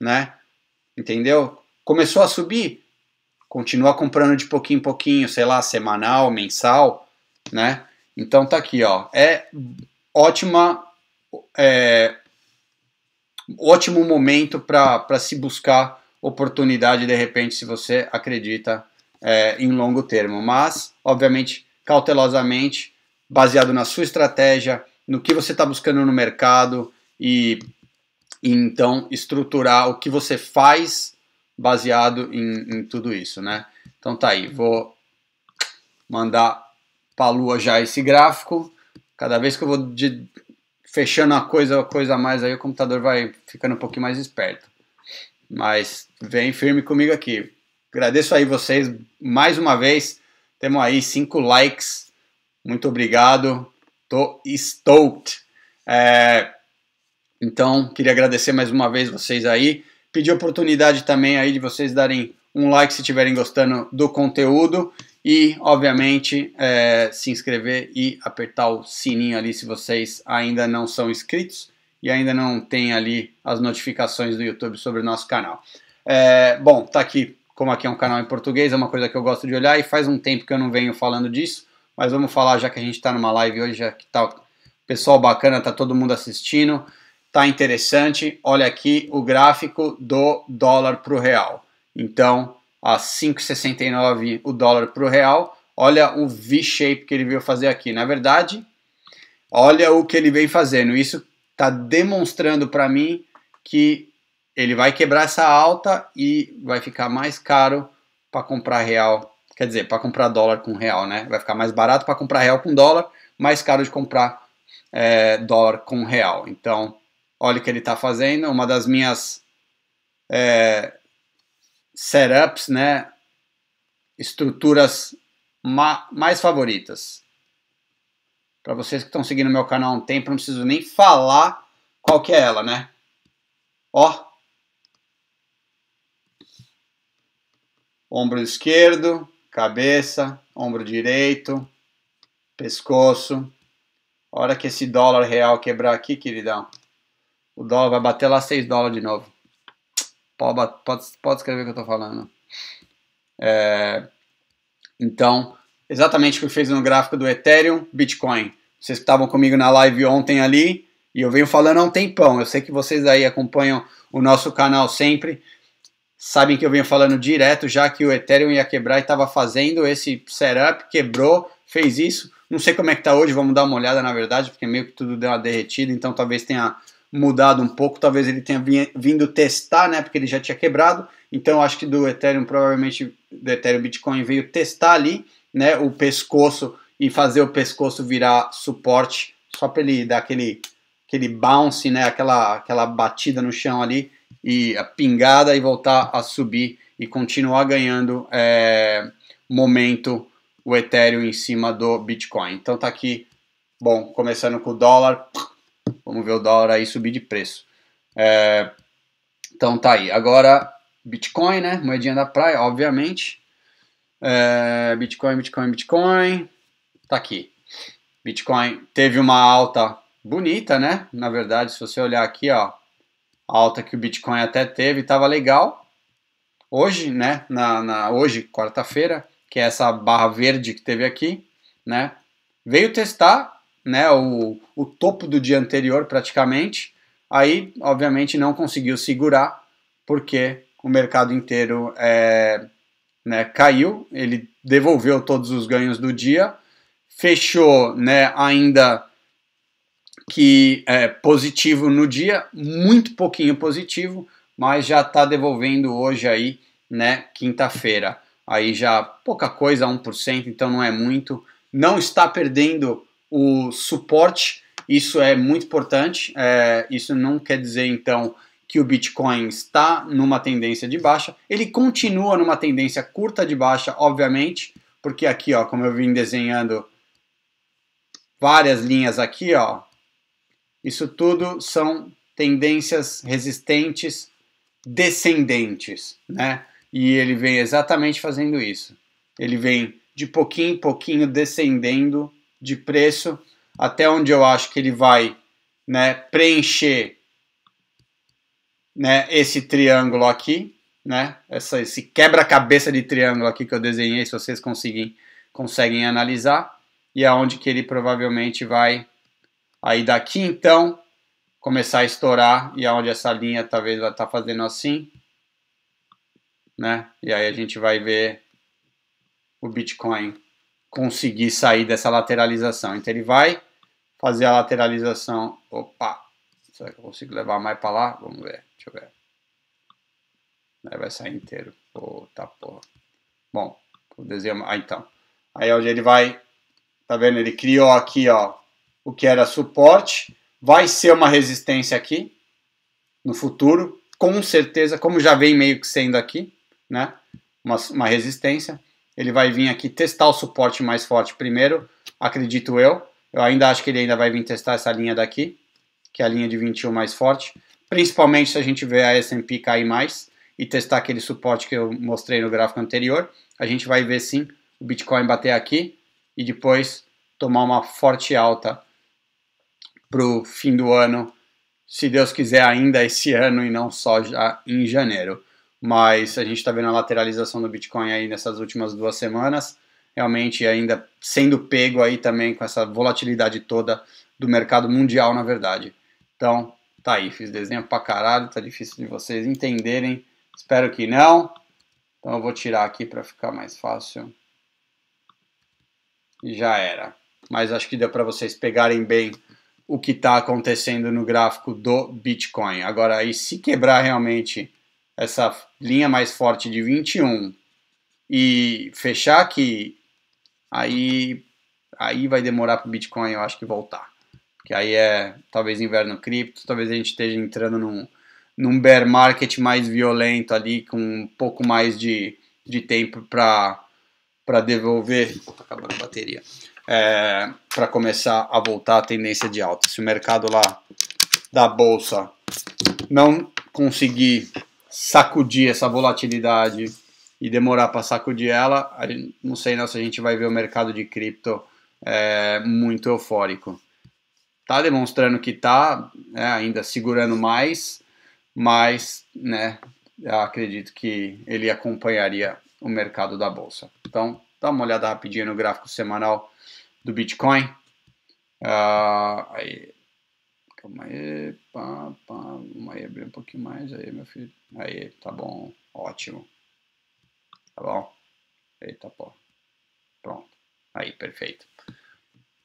né? Entendeu? Começou a subir? Continua comprando de pouquinho em pouquinho, sei lá, semanal, mensal, né? Então tá aqui, ó. É ótima, é, ótimo momento para se buscar oportunidade de repente se você acredita é, em longo termo. Mas, obviamente, cautelosamente, baseado na sua estratégia, no que você está buscando no mercado e, e, então estruturar o que você faz baseado em, em tudo isso, né? Então tá aí, vou mandar para a lua já esse gráfico. Cada vez que eu vou de, fechando a coisa, a coisa a mais aí, o computador vai ficando um pouquinho mais esperto. Mas vem firme comigo aqui. Agradeço aí vocês mais uma vez. Temos aí cinco likes. Muito obrigado. Tô stoked. É, então, queria agradecer mais uma vez vocês aí. Pedir oportunidade também aí de vocês darem um like se estiverem gostando do conteúdo e, obviamente, é, se inscrever e apertar o sininho ali se vocês ainda não são inscritos e ainda não tem ali as notificações do YouTube sobre o nosso canal. É, bom, tá aqui, como aqui é um canal em português, é uma coisa que eu gosto de olhar e faz um tempo que eu não venho falando disso, mas vamos falar já que a gente está numa live hoje, já que tá pessoal bacana, tá todo mundo assistindo tá interessante. Olha aqui o gráfico do dólar para o real. Então, a 5,69 o dólar para o real. Olha o V-shape que ele veio fazer aqui. Na verdade, olha o que ele vem fazendo. Isso está demonstrando para mim que ele vai quebrar essa alta e vai ficar mais caro para comprar real. Quer dizer, para comprar dólar com real, né? Vai ficar mais barato para comprar real com dólar, mais caro de comprar é, dólar com real. Então, olha o que ele está fazendo. Uma das minhas é, setups, né? Estruturas ma mais favoritas. Para vocês que estão seguindo meu canal há um tempo, não preciso nem falar qual que é ela, né? Ó. Ombro esquerdo, cabeça, ombro direito, pescoço. hora que esse dólar real quebrar aqui, queridão, o dólar vai bater lá 6 dólares de novo. Pode, pode, pode escrever o que eu tô falando. É, então, exatamente o que eu fiz no gráfico do Ethereum, Bitcoin. Vocês estavam comigo na live ontem ali e eu venho falando há um tempão. Eu sei que vocês aí acompanham o nosso canal sempre. Sabem que eu venho falando direto já que o Ethereum ia quebrar e estava fazendo esse setup, quebrou, fez isso. Não sei como é que tá hoje, vamos dar uma olhada na verdade, porque meio que tudo deu uma derretida, então talvez tenha mudado um pouco, talvez ele tenha vindo testar, né, porque ele já tinha quebrado. Então acho que do Ethereum provavelmente do Ethereum Bitcoin veio testar ali, né, o pescoço e fazer o pescoço virar suporte, só para ele dar aquele aquele bounce, né, aquela aquela batida no chão ali e a pingada e voltar a subir e continuar ganhando é, momento o Ethereum em cima do Bitcoin. Então tá aqui, bom, começando com o dólar, Vamos ver o dólar aí subir de preço. É, então tá aí. Agora, Bitcoin, né? Moedinha da praia, obviamente. É, Bitcoin, Bitcoin, Bitcoin. Tá aqui. Bitcoin teve uma alta bonita, né? Na verdade, se você olhar aqui, ó, alta que o Bitcoin até teve estava legal. Hoje, né? Na, na hoje, quarta-feira, que é essa barra verde que teve aqui, né? Veio testar né, o, o topo do dia anterior praticamente. Aí, obviamente, não conseguiu segurar porque o mercado inteiro é, né, caiu. Ele devolveu todos os ganhos do dia, fechou né, ainda que é positivo no dia, muito pouquinho positivo, mas já está devolvendo hoje aí, né, quinta-feira. Aí já pouca coisa, 1%, então não é muito. Não está perdendo o suporte, isso é muito importante. É, isso não quer dizer então que o Bitcoin está numa tendência de baixa. Ele continua numa tendência curta de baixa, obviamente, porque aqui, ó, como eu vim desenhando várias linhas aqui, ó, isso tudo são tendências resistentes descendentes, né? E ele vem exatamente fazendo isso. Ele vem de pouquinho em pouquinho descendendo de preço, até onde eu acho que ele vai né, preencher né, esse triângulo aqui, né, essa, esse quebra-cabeça de triângulo aqui que eu desenhei, se vocês conseguem, conseguem analisar, e aonde é que ele provavelmente vai aí daqui então começar a estourar e aonde é essa linha talvez vai estar tá fazendo assim, né? E aí a gente vai ver o Bitcoin conseguir sair dessa lateralização. Então ele vai fazer a lateralização. Opa! Será que eu consigo levar mais para lá? Vamos ver. Deixa eu ver. Aí vai sair inteiro. Puta porra. Bom, vou desenhar. Ah, então. Aí hoje ele vai. Tá vendo? Ele criou aqui, ó. O que era suporte. Vai ser uma resistência aqui. No futuro. Com certeza. Como já vem meio que sendo aqui, né? Uma, uma resistência. Ele vai vir aqui testar o suporte mais forte primeiro, acredito eu. Eu ainda acho que ele ainda vai vir testar essa linha daqui, que é a linha de 21 mais forte. Principalmente se a gente ver a S&P cair mais e testar aquele suporte que eu mostrei no gráfico anterior. A gente vai ver sim o Bitcoin bater aqui e depois tomar uma forte alta para o fim do ano, se Deus quiser ainda esse ano e não só já em janeiro mas a gente está vendo a lateralização do Bitcoin aí nessas últimas duas semanas, realmente ainda sendo pego aí também com essa volatilidade toda do mercado mundial, na verdade. Então, tá aí, fiz desenho pra caralho, tá difícil de vocês entenderem, espero que não. Então eu vou tirar aqui para ficar mais fácil. E já era. Mas acho que deu para vocês pegarem bem o que está acontecendo no gráfico do Bitcoin. Agora, aí se quebrar realmente essa linha mais forte de 21 e fechar aqui, aí, aí vai demorar para o Bitcoin, eu acho que voltar. Porque aí é talvez inverno cripto, talvez a gente esteja entrando num, num bear market mais violento ali, com um pouco mais de, de tempo para para devolver. Tá acabando a bateria. É, para começar a voltar a tendência de alta. Se o mercado lá da bolsa não conseguir sacudir essa volatilidade e demorar para sacudir ela, não sei não né, se a gente vai ver o mercado de cripto é, muito eufórico. Tá demonstrando que tá né, ainda segurando mais, mas né, acredito que ele acompanharia o mercado da bolsa. Então, dá uma olhada rapidinho no gráfico semanal do Bitcoin. Uh, aí Calma aí, pá, pá, vamos aí abrir um pouquinho mais aí, meu filho. Aí, tá bom, ótimo. Tá bom? Eita, pô. Pronto. Aí, perfeito.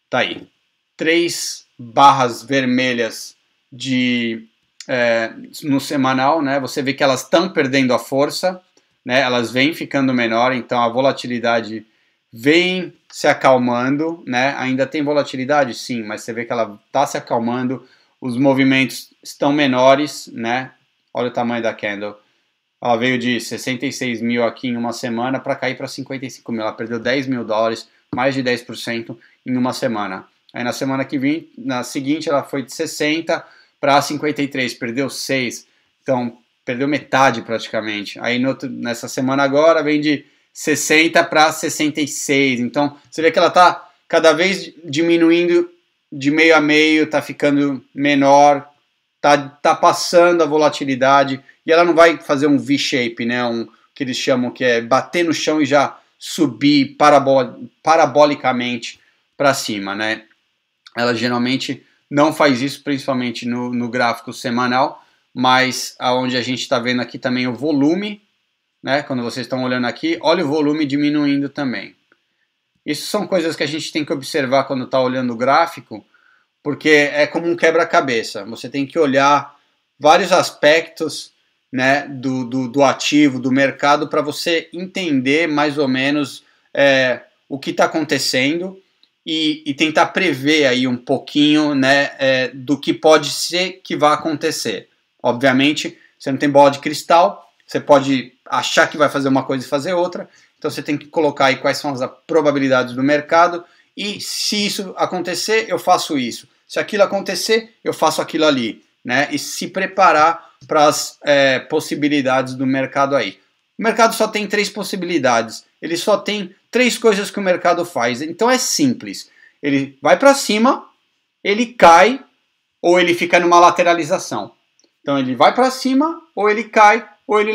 Tá aí. Três barras vermelhas de é, no semanal, né? Você vê que elas estão perdendo a força, né? Elas vêm ficando menor, então a volatilidade vem se acalmando, né? Ainda tem volatilidade, sim, mas você vê que ela está se acalmando os movimentos estão menores, né? Olha o tamanho da candle. Ela veio de 66 mil aqui em uma semana para cair para 55 mil. Ela perdeu 10 mil dólares, mais de 10% em uma semana. Aí na semana que vem, na seguinte, ela foi de 60 para 53, perdeu 6. Então, perdeu metade praticamente. Aí outro, nessa semana agora vem de 60 para 66. Então, você vê que ela está cada vez diminuindo de meio a meio está ficando menor, está tá passando a volatilidade e ela não vai fazer um V-shape, né? Um que eles chamam que é bater no chão e já subir parabol, parabolicamente para cima, né? Ela geralmente não faz isso, principalmente no, no gráfico semanal, mas aonde a gente está vendo aqui também o volume, né? Quando vocês estão olhando aqui, olha o volume diminuindo também. Isso são coisas que a gente tem que observar quando está olhando o gráfico, porque é como um quebra-cabeça. Você tem que olhar vários aspectos né, do, do, do ativo, do mercado, para você entender mais ou menos é, o que está acontecendo e, e, tentar prever aí um pouquinho né, é, do que pode ser que vá acontecer. Obviamente, você não tem bola de cristal, você pode achar que vai fazer uma coisa e fazer outra. Então você tem que colocar aí quais são as probabilidades do mercado e se isso acontecer, eu faço isso. Se aquilo acontecer, eu faço aquilo ali, né? E se preparar para as é, possibilidades do mercado aí. O mercado só tem três possibilidades. Ele só tem três coisas que o mercado faz. Então é simples. Ele vai para cima, ele cai ou ele fica numa lateralização. Então ele vai para cima ou ele cai ou ele,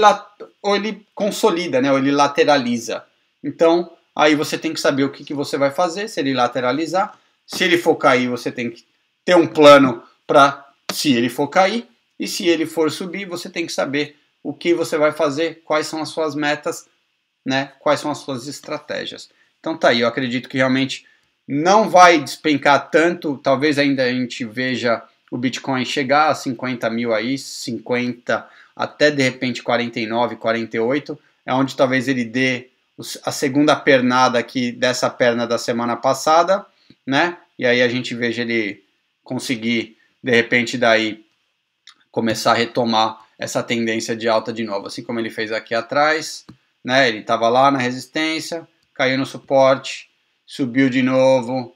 ou ele consolida, né? ou ele lateraliza. Então, aí você tem que saber o que, que você vai fazer se ele lateralizar. Se ele for cair, você tem que ter um plano para se ele for cair. E se ele for subir, você tem que saber o que você vai fazer, quais são as suas metas, né? quais são as suas estratégias. Então tá aí, eu acredito que realmente não vai despencar tanto, talvez ainda a gente veja o Bitcoin chegar a 50 mil aí, 50 até de repente 49, 48, é onde talvez ele dê a segunda pernada aqui dessa perna da semana passada, né? E aí a gente veja ele conseguir de repente daí começar a retomar essa tendência de alta de novo, assim como ele fez aqui atrás, né? Ele estava lá na resistência, caiu no suporte, subiu de novo,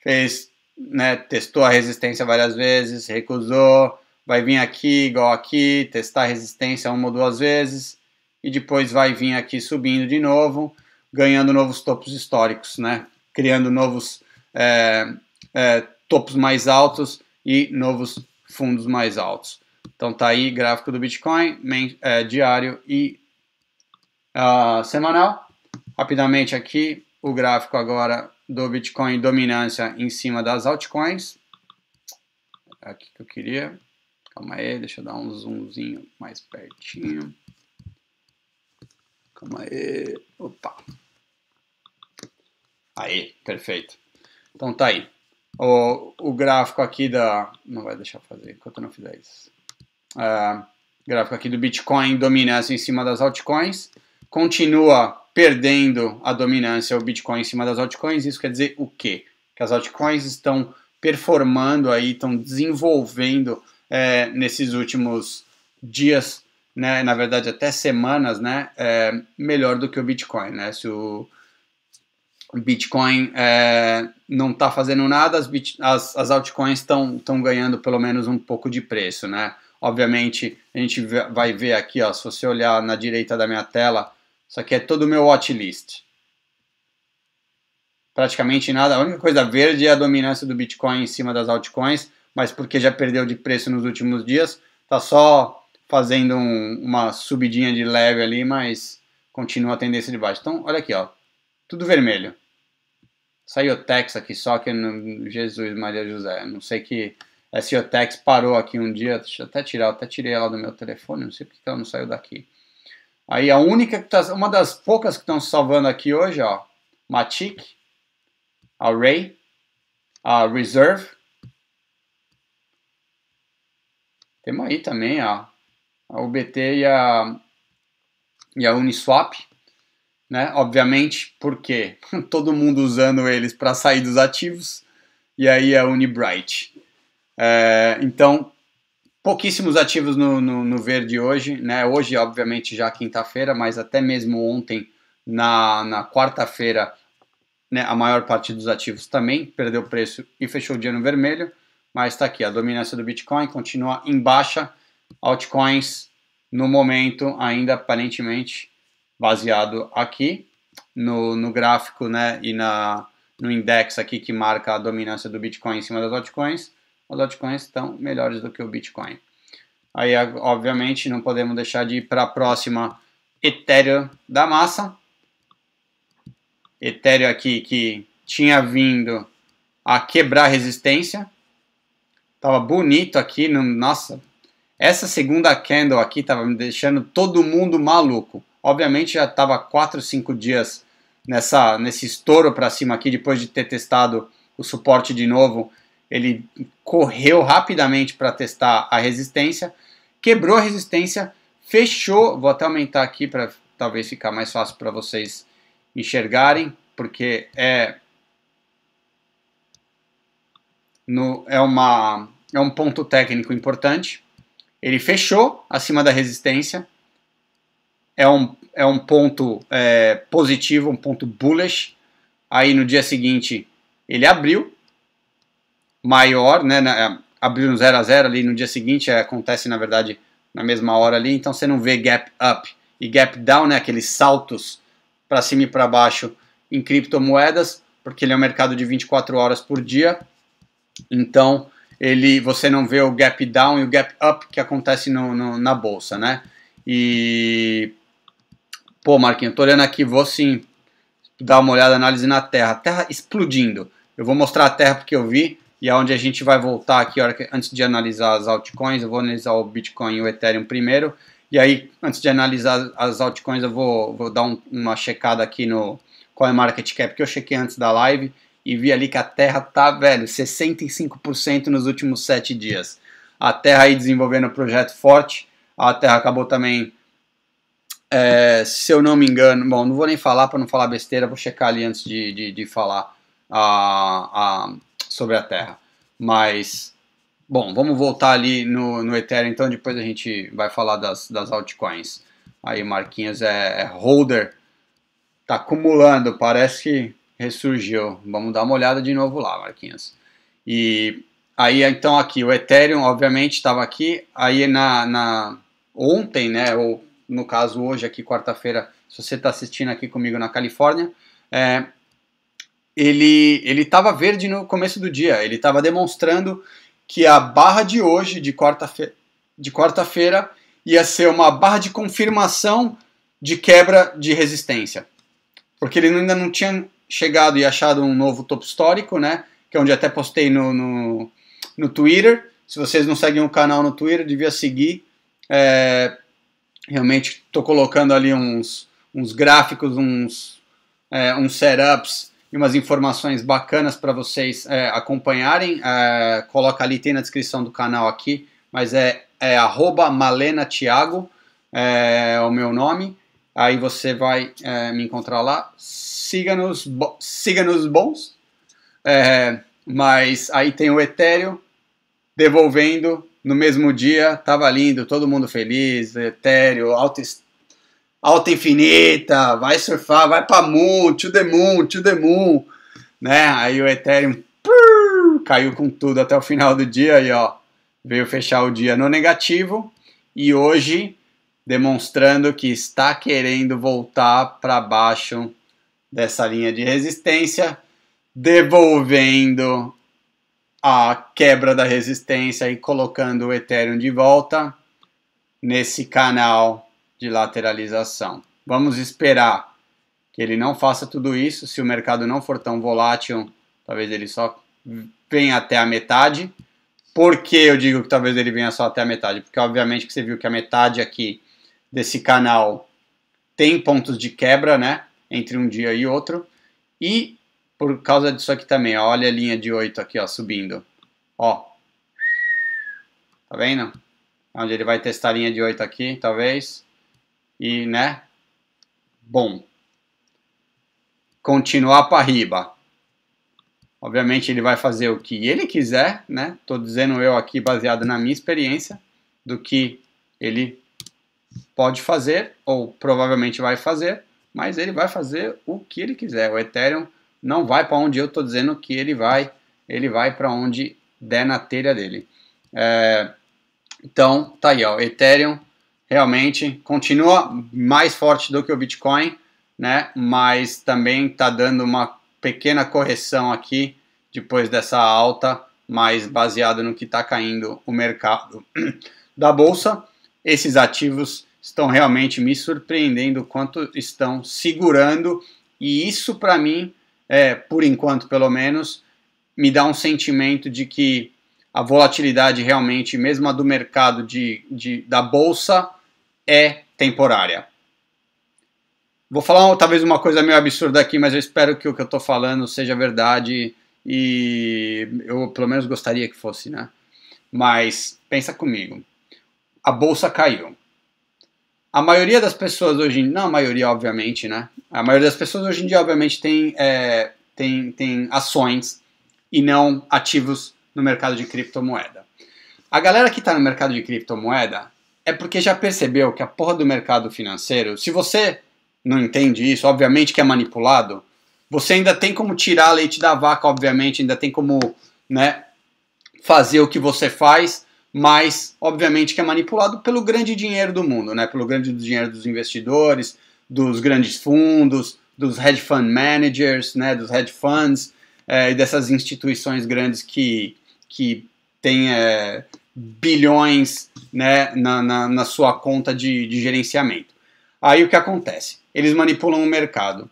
fez, né, testou a resistência várias vezes, recusou, vai vir aqui igual aqui, testar resistência uma ou duas vezes e depois vai vir aqui subindo de novo, ganhando novos topos históricos, né? criando novos é, é, topos mais altos e novos fundos mais altos. Então tá aí gráfico do Bitcoin é, diário e uh, semanal. Rapidamente aqui o gráfico agora do Bitcoin dominância em cima das altcoins. É aqui que eu queria. Calma aí, deixa eu dar um zoomzinho mais pertinho. Calma aí. Opa. Aí, perfeito. Então tá aí. O, o gráfico aqui da. Não vai deixar fazer enquanto eu não fizer isso. Uh, gráfico aqui do Bitcoin dominância em cima das altcoins. Continua perdendo a dominância o Bitcoin em cima das altcoins. Isso quer dizer o quê? Que as altcoins estão performando aí, estão desenvolvendo é, nesses últimos dias, né, na verdade até semanas, né, é, melhor do que o Bitcoin, né, se o Bitcoin é, não está fazendo nada, as, bit, as, as altcoins estão ganhando pelo menos um pouco de preço, né, obviamente a gente vai ver aqui, ó, se você olhar na direita da minha tela, isso aqui é todo o meu watchlist, praticamente nada. A única coisa verde é a dominância do Bitcoin em cima das altcoins mas porque já perdeu de preço nos últimos dias, tá só fazendo um, uma subidinha de leve ali, mas continua a tendência de baixo. Então, olha aqui, ó, tudo vermelho. Saiu Tex aqui só que no Jesus Maria José, não sei que a Tex parou aqui um dia, deixa eu até tirar, eu até tirei ela do meu telefone, não sei porque ela não saiu daqui. Aí a única que tá, uma das poucas que estão salvando aqui hoje, ó, Matic, a Ray, a Reserve, Temos aí também a, a UBT e a, e a Uniswap, né? Obviamente, porque todo mundo usando eles para sair dos ativos, e aí a Unibright. É, então, pouquíssimos ativos no, no, no, verde hoje, né? Hoje, obviamente, já quinta-feira, mas até mesmo ontem, na, na quarta-feira, né, a maior parte dos ativos também perdeu preço e fechou o dia no vermelho mas está aqui, a dominância do Bitcoin continua em baixa, altcoins no momento ainda aparentemente baseado aqui no, no gráfico né, e na, no index aqui que marca a dominância do Bitcoin em cima das altcoins, as altcoins estão melhores do que o Bitcoin. Aí, obviamente, não podemos deixar de ir para a próxima Ethereum da massa. Ethereum aqui que tinha vindo a quebrar resistência, Tava bonito aqui, nossa. Essa segunda candle aqui tava me deixando todo mundo maluco. Obviamente já tava 4, 5 dias nessa nesse estouro para cima aqui depois de ter testado o suporte de novo. Ele correu rapidamente para testar a resistência, quebrou a resistência, fechou, vou até aumentar aqui para talvez ficar mais fácil para vocês enxergarem, porque é no, é, uma, é um ponto técnico importante. Ele fechou acima da resistência. É um, é um ponto é, positivo, um ponto bullish. Aí no dia seguinte ele abriu maior, né? Na, abriu no 0 a 0 ali no dia seguinte, é, acontece na verdade na mesma hora ali, então você não vê gap up e gap down, né, aqueles saltos para cima e para baixo em criptomoedas, porque ele é um mercado de 24 horas por dia. Então, ele, você não vê o gap down e o gap up que acontece no, no, na bolsa, né? E pô, Marquinhos, tô olhando aqui, vou sim dar uma olhada análise na Terra, Terra explodindo. Eu vou mostrar a Terra porque eu vi e aonde é a gente vai voltar aqui, antes de analisar as altcoins, eu vou analisar o Bitcoin e o Ethereum primeiro. E aí, antes de analisar as altcoins, eu vou, vou dar um, uma checada aqui no Market Cap que eu chequei antes da live e vi ali que a Terra tá, velho, 65% nos últimos sete dias. A Terra aí desenvolvendo um projeto forte, a Terra acabou também, é, se eu não me engano, bom, não vou nem falar para não falar besteira, vou checar ali antes de, de, de falar a, a, sobre a Terra. Mas, bom, vamos voltar ali no, no Ethereum, então depois a gente vai falar das, das altcoins. Aí Marquinhos é, é holder, tá acumulando, parece que ressurgiu. Vamos dar uma olhada de novo lá, Marquinhos. E aí, então, aqui, o Ethereum, obviamente, estava aqui. Aí, na, na ontem, né, ou no caso hoje, aqui, quarta-feira, se você está assistindo aqui comigo na Califórnia, é, ele ele estava verde no começo do dia. Ele estava demonstrando que a barra de hoje, de quarta-feira, de quarta-feira, ia ser uma barra de confirmação de quebra de resistência, porque ele ainda não tinha chegado e achado um novo topo histórico, né? Que é onde até postei no, no, no Twitter. Se vocês não seguem o canal no Twitter, devia seguir. É, realmente estou colocando ali uns, uns gráficos, uns, é, uns setups e umas informações bacanas para vocês é, acompanharem. É, coloca ali, tem na descrição do canal aqui, mas é, é @malenatiago é, é o meu nome. Aí você vai é, me encontrar lá. Síganos, bo bons, é, mas aí tem o Ethereum devolvendo no mesmo dia, tava lindo, todo mundo feliz, Ethereum, alta, alta infinita, vai surfar, vai pra Moon, to the Moon, to the Moon, né? Aí o Ethereum caiu com tudo até o final do dia aí ó, veio fechar o dia no negativo e hoje demonstrando que está querendo voltar para baixo dessa linha de resistência, devolvendo a quebra da resistência e colocando o Ethereum de volta nesse canal de lateralização. Vamos esperar que ele não faça tudo isso, se o mercado não for tão volátil, talvez ele só venha até a metade. Por que eu digo que talvez ele venha só até a metade? Porque obviamente que você viu que a metade aqui desse canal tem pontos de quebra, né? entre um dia e outro. E por causa disso aqui também, ó, olha a linha de 8 aqui, ó, subindo. Ó. Tá vendo? Onde ele vai testar a linha de 8 aqui, talvez. E, né? Bom. Continuar para riba. Obviamente ele vai fazer o que ele quiser, né? Tô dizendo eu aqui baseado na minha experiência do que ele pode fazer ou provavelmente vai fazer mas ele vai fazer o que ele quiser. O Ethereum não vai para onde eu estou dizendo que ele vai, ele vai para onde der na telha dele. É, então, tá aí, ó, Ethereum realmente continua mais forte do que o Bitcoin, né? Mas também está dando uma pequena correção aqui depois dessa alta, mas baseado no que está caindo o mercado da bolsa, esses ativos estão realmente me surpreendendo o quanto estão segurando e isso para mim, é, por enquanto pelo menos, me dá um sentimento de que a volatilidade realmente, mesmo a do mercado de, de da bolsa, é temporária. Vou falar talvez uma coisa meio absurda aqui, mas eu espero que o que eu estou falando seja verdade e eu pelo menos gostaria que fosse, né? Mas pensa comigo, a bolsa caiu. A maioria das pessoas hoje em dia, não a maioria, obviamente, né? A maioria das pessoas hoje em dia, obviamente, tem, é, tem, tem ações e não ativos no mercado de criptomoeda. A galera que está no mercado de criptomoeda é porque já percebeu que a porra do mercado financeiro, se você não entende isso, obviamente que é manipulado, você ainda tem como tirar leite da vaca, obviamente, ainda tem como né, fazer o que você faz, mas obviamente que é manipulado pelo grande dinheiro do mundo, né? Pelo grande dinheiro dos investidores, dos grandes fundos, dos hedge fund managers, né? Dos hedge funds é, e dessas instituições grandes que que têm é, bilhões, né? Na, na, na, sua conta de, de gerenciamento. Aí o que acontece? Eles manipulam o mercado.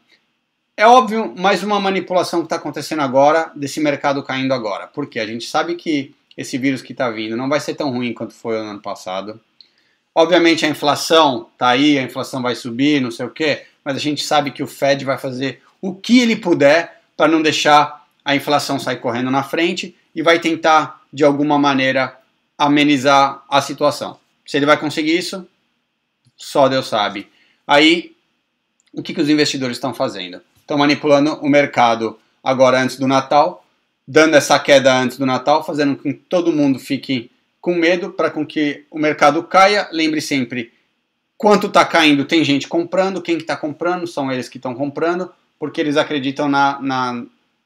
É óbvio, mais uma manipulação que está acontecendo agora, desse mercado caindo agora, porque a gente sabe que esse vírus que está vindo. Não vai ser tão ruim quanto foi no ano passado. Obviamente a inflação está aí, a inflação vai subir, não sei o quê, mas a gente sabe que o Fed vai fazer o que ele puder para não deixar a inflação sair correndo na frente e vai tentar, de alguma maneira, amenizar a situação. Se ele vai conseguir isso, só Deus sabe. Aí, o que, que os investidores estão fazendo? Estão manipulando o mercado agora antes do Natal dando essa queda antes do Natal, fazendo com que todo mundo fique com medo para com que o mercado caia. Lembre sempre, quanto está caindo, tem gente comprando, quem está que tá comprando são eles que estão comprando, porque eles acreditam na, na,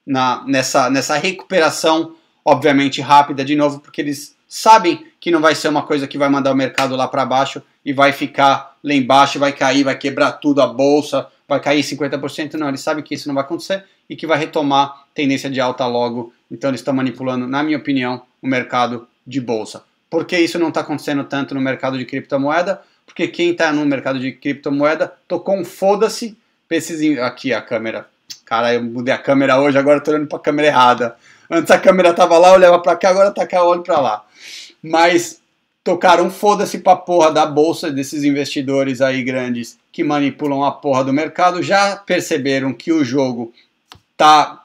na, nessa, nessa recuperação, obviamente rápida de novo, porque eles sabem que não vai ser uma coisa que vai mandar o mercado lá para baixo e vai ficar lá embaixo, vai cair, vai quebrar tudo a bolsa, vai cair 50%. Não, eles sabem que isso não vai acontecer, e que vai retomar tendência de alta logo. Então eles estão manipulando, na minha opinião, o mercado de bolsa. Por que isso não está acontecendo tanto no mercado de criptomoeda? Porque quem está no mercado de criptomoeda tocou um foda-se precisa aqui a câmera. Cara, eu mudei a câmera hoje, agora estou olhando para a câmera errada. Antes a câmera tava lá, eu olhava para cá, agora tá cá, eu olho para lá. Mas tocaram foda-se para a porra da bolsa desses investidores aí grandes que manipulam a porra do mercado, já perceberam que o jogo tá,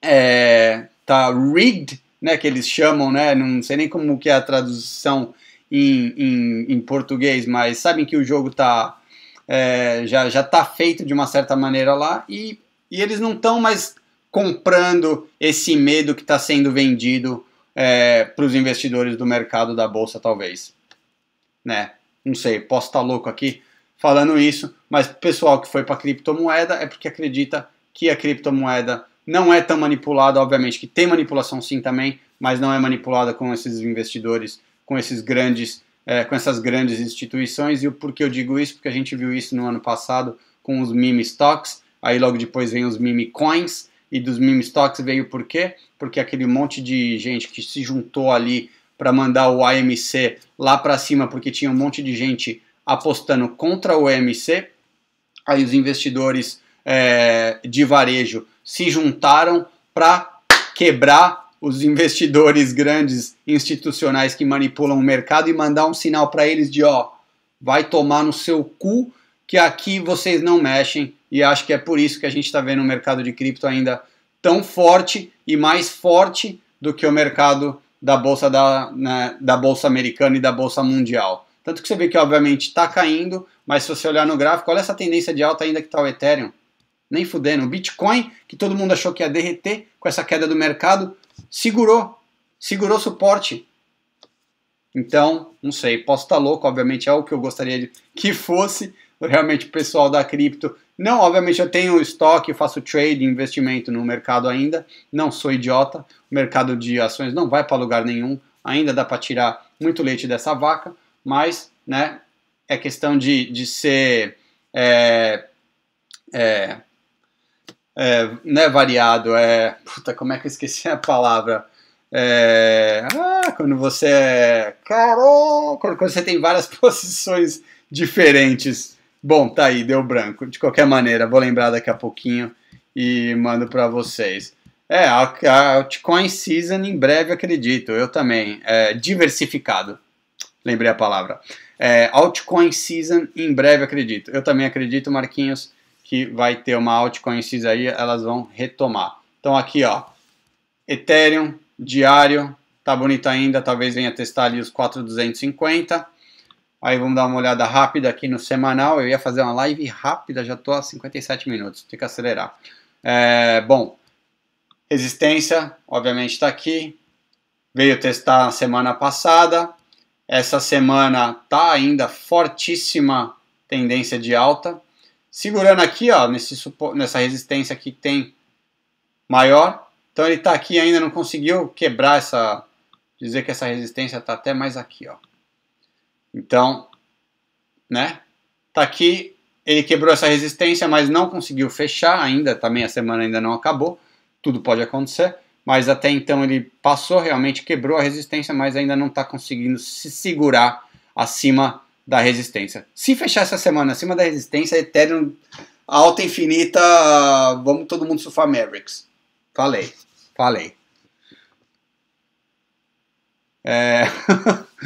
é, tá rigged, né, que eles chamam, né, não sei nem como que é a tradução em, em, em português, mas sabem que o jogo tá, é, já, já tá feito de uma certa maneira lá e, e eles não estão mais comprando esse medo que está sendo vendido é, para os investidores do mercado da bolsa, talvez. Né? Não sei, posso estar tá louco aqui falando isso, mas pessoal que foi para criptomoeda é porque acredita que a criptomoeda não é tão manipulada, obviamente que tem manipulação sim também, mas não é manipulada com esses investidores, com esses grandes, é, com essas grandes instituições. E o porquê eu digo isso? Porque a gente viu isso no ano passado com os meme stocks, aí logo depois vem os meme coins, e dos meme stocks veio por quê? Porque aquele monte de gente que se juntou ali para mandar o AMC lá para cima, porque tinha um monte de gente apostando contra o AMC, aí os investidores é, de varejo se juntaram para quebrar os investidores grandes institucionais que manipulam o mercado e mandar um sinal para eles de ó, vai tomar no seu cu que aqui vocês não mexem e acho que é por isso que a gente está vendo o mercado de cripto ainda tão forte e mais forte do que o mercado da bolsa da, né, da bolsa americana e da bolsa mundial. Tanto que você vê que obviamente está caindo, mas se você olhar no gráfico, olha essa tendência de alta ainda que está o Ethereum. Nem fudendo. O Bitcoin, que todo mundo achou que ia derreter com essa queda do mercado, segurou. Segurou suporte. Então, não sei, posso estar tá louco, obviamente é o que eu gostaria que fosse realmente o pessoal da cripto. Não, obviamente eu tenho estoque, faço trade, investimento no mercado ainda, não sou idiota. O mercado de ações não vai para lugar nenhum, ainda dá para tirar muito leite dessa vaca, mas né, é questão de, de ser. É, é, é, não é variado, é. Puta, como é que eu esqueci a palavra? É, ah, quando você é. Caramba, quando você tem várias posições diferentes. Bom, tá aí, deu branco. De qualquer maneira, vou lembrar daqui a pouquinho e mando para vocês. É, a altcoin season em breve, acredito, eu também. É, diversificado, lembrei a palavra. É, altcoin season em breve, acredito. Eu também acredito, Marquinhos que vai ter uma altcoin X aí, elas vão retomar. Então aqui, ó, Ethereum, diário, tá bonito ainda, talvez venha testar ali os 4,250. Aí vamos dar uma olhada rápida aqui no semanal, eu ia fazer uma live rápida, já tô a 57 minutos, tem que acelerar. É, bom, resistência, obviamente está aqui, veio testar na semana passada, essa semana tá ainda fortíssima tendência de alta, segurando aqui, ó, nesse nessa resistência aqui que tem maior. Então ele está aqui ainda não conseguiu quebrar essa, dizer que essa resistência está até mais aqui, ó. Então, né? está aqui, ele quebrou essa resistência, mas não conseguiu fechar ainda. Também a semana ainda não acabou. Tudo pode acontecer. Mas até então ele passou realmente quebrou a resistência, mas ainda não está conseguindo se segurar acima da resistência. Se fechar essa semana acima da resistência, Ethereum alta infinita, vamos todo mundo surfar Mavericks. Falei, falei. É...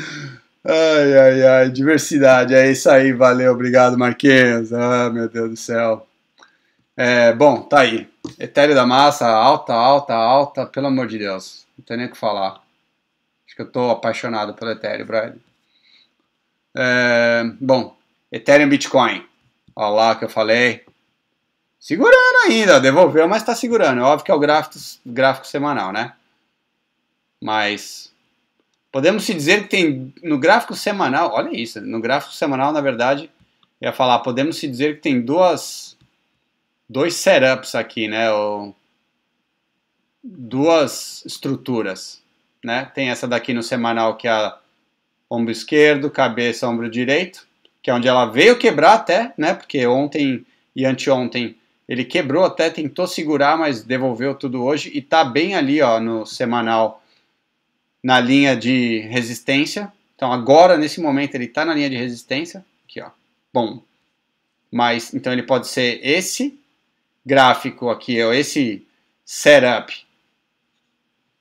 ai, ai, ai, diversidade, é isso aí, valeu, obrigado Marquinhos. Ah, meu Deus do céu. É, bom, tá aí. Ethereum da massa, alta, alta, alta, pelo amor de Deus. Não tem nem o que falar. Acho que eu tô apaixonado pelo Ethereum, Brian. É, bom, Ethereum Bitcoin. Olha lá que eu falei. Segurando ainda, devolveu, mas está segurando. É óbvio que é o gráfico, gráfico semanal, né? Mas podemos se dizer que tem no gráfico semanal, olha isso, no gráfico semanal, na verdade, ia falar, podemos se dizer que tem duas dois setups aqui, né? Ou duas estruturas, né? Tem essa daqui no semanal que é a ombro esquerdo, cabeça, ombro direito, que é onde ela veio quebrar até, né? Porque ontem e anteontem ele quebrou até, tentou segurar, mas devolveu tudo hoje e tá bem ali, ó, no semanal, na linha de resistência. Então agora, nesse momento, ele tá na linha de resistência, aqui, ó, bom. Mas, então ele pode ser esse gráfico aqui, ó, esse setup,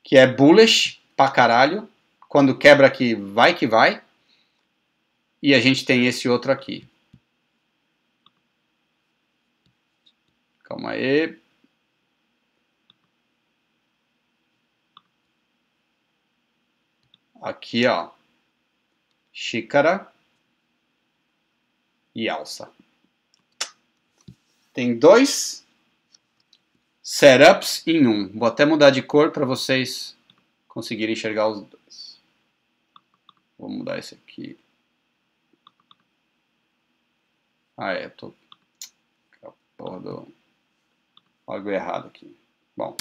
que é bullish pra caralho, quando quebra aqui, vai que vai. E a gente tem esse outro aqui. Calma aí. Aqui, ó. Xícara e alça. Tem dois setups em um. Vou até mudar de cor para vocês conseguirem enxergar os, Vou mudar esse aqui. Ah, é, tô... porra do... Algo errado aqui. Bom.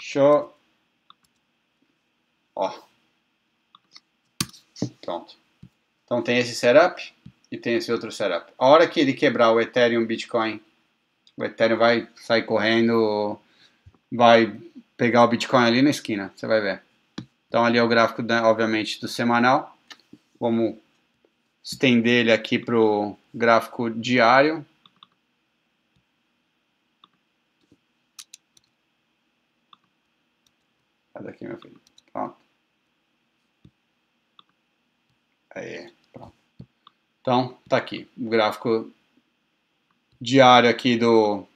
Show. Ó. Pronto. Então tem esse setup e tem esse outro setup. A hora que ele quebrar o Ethereum Bitcoin, o Ethereum vai sair correndo, vai pegar o Bitcoin ali na esquina, você vai ver. Então ali é o gráfico, da, obviamente, do semanal. Vamos estender ele aqui para o gráfico diário. aqui meu filho. Pronto. Aí, pronto. Então, tá aqui o gráfico diário aqui do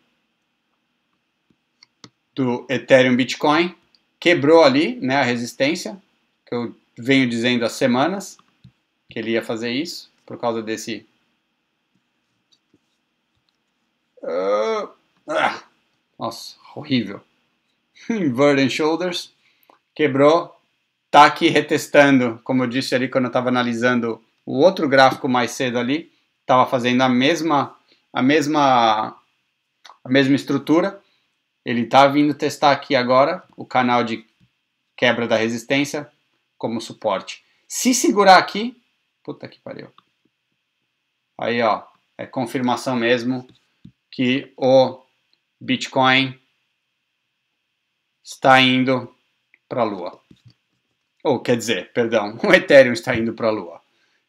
do Ethereum Bitcoin, quebrou ali né, a resistência, que eu venho dizendo há semanas que ele ia fazer isso, por causa desse. Uh, ah, nossa, horrível. Inverted Shoulders, quebrou, tá aqui retestando, como eu disse ali quando eu estava analisando o outro gráfico mais cedo ali, estava fazendo a mesma, a mesma, a mesma estrutura, ele está vindo testar aqui agora o canal de quebra da resistência como suporte. Se segurar aqui, puta que pariu. Aí, ó, é confirmação mesmo que o Bitcoin está indo para a Lua. Ou quer dizer, perdão, o Ethereum está indo para a Lua.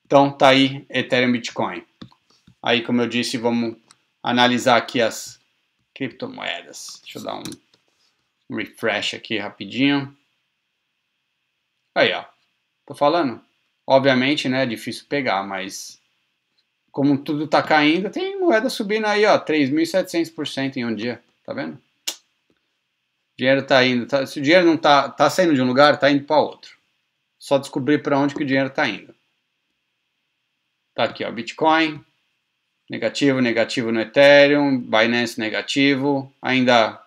Então tá aí Ethereum Bitcoin. Aí, como eu disse, vamos analisar aqui as criptomoedas. Deixa eu dar um refresh aqui rapidinho. Aí, ó. Tô falando. Obviamente, né, é difícil pegar, mas como tudo tá caindo, tem moeda subindo aí, ó, 3.700% em um dia, tá vendo? O dinheiro tá indo, tá, se o dinheiro não tá, tá saindo de um lugar, tá indo para outro. Só descobrir para onde que o dinheiro tá indo. Tá aqui, ó, Bitcoin, negativo, negativo no Ethereum, Binance negativo, ainda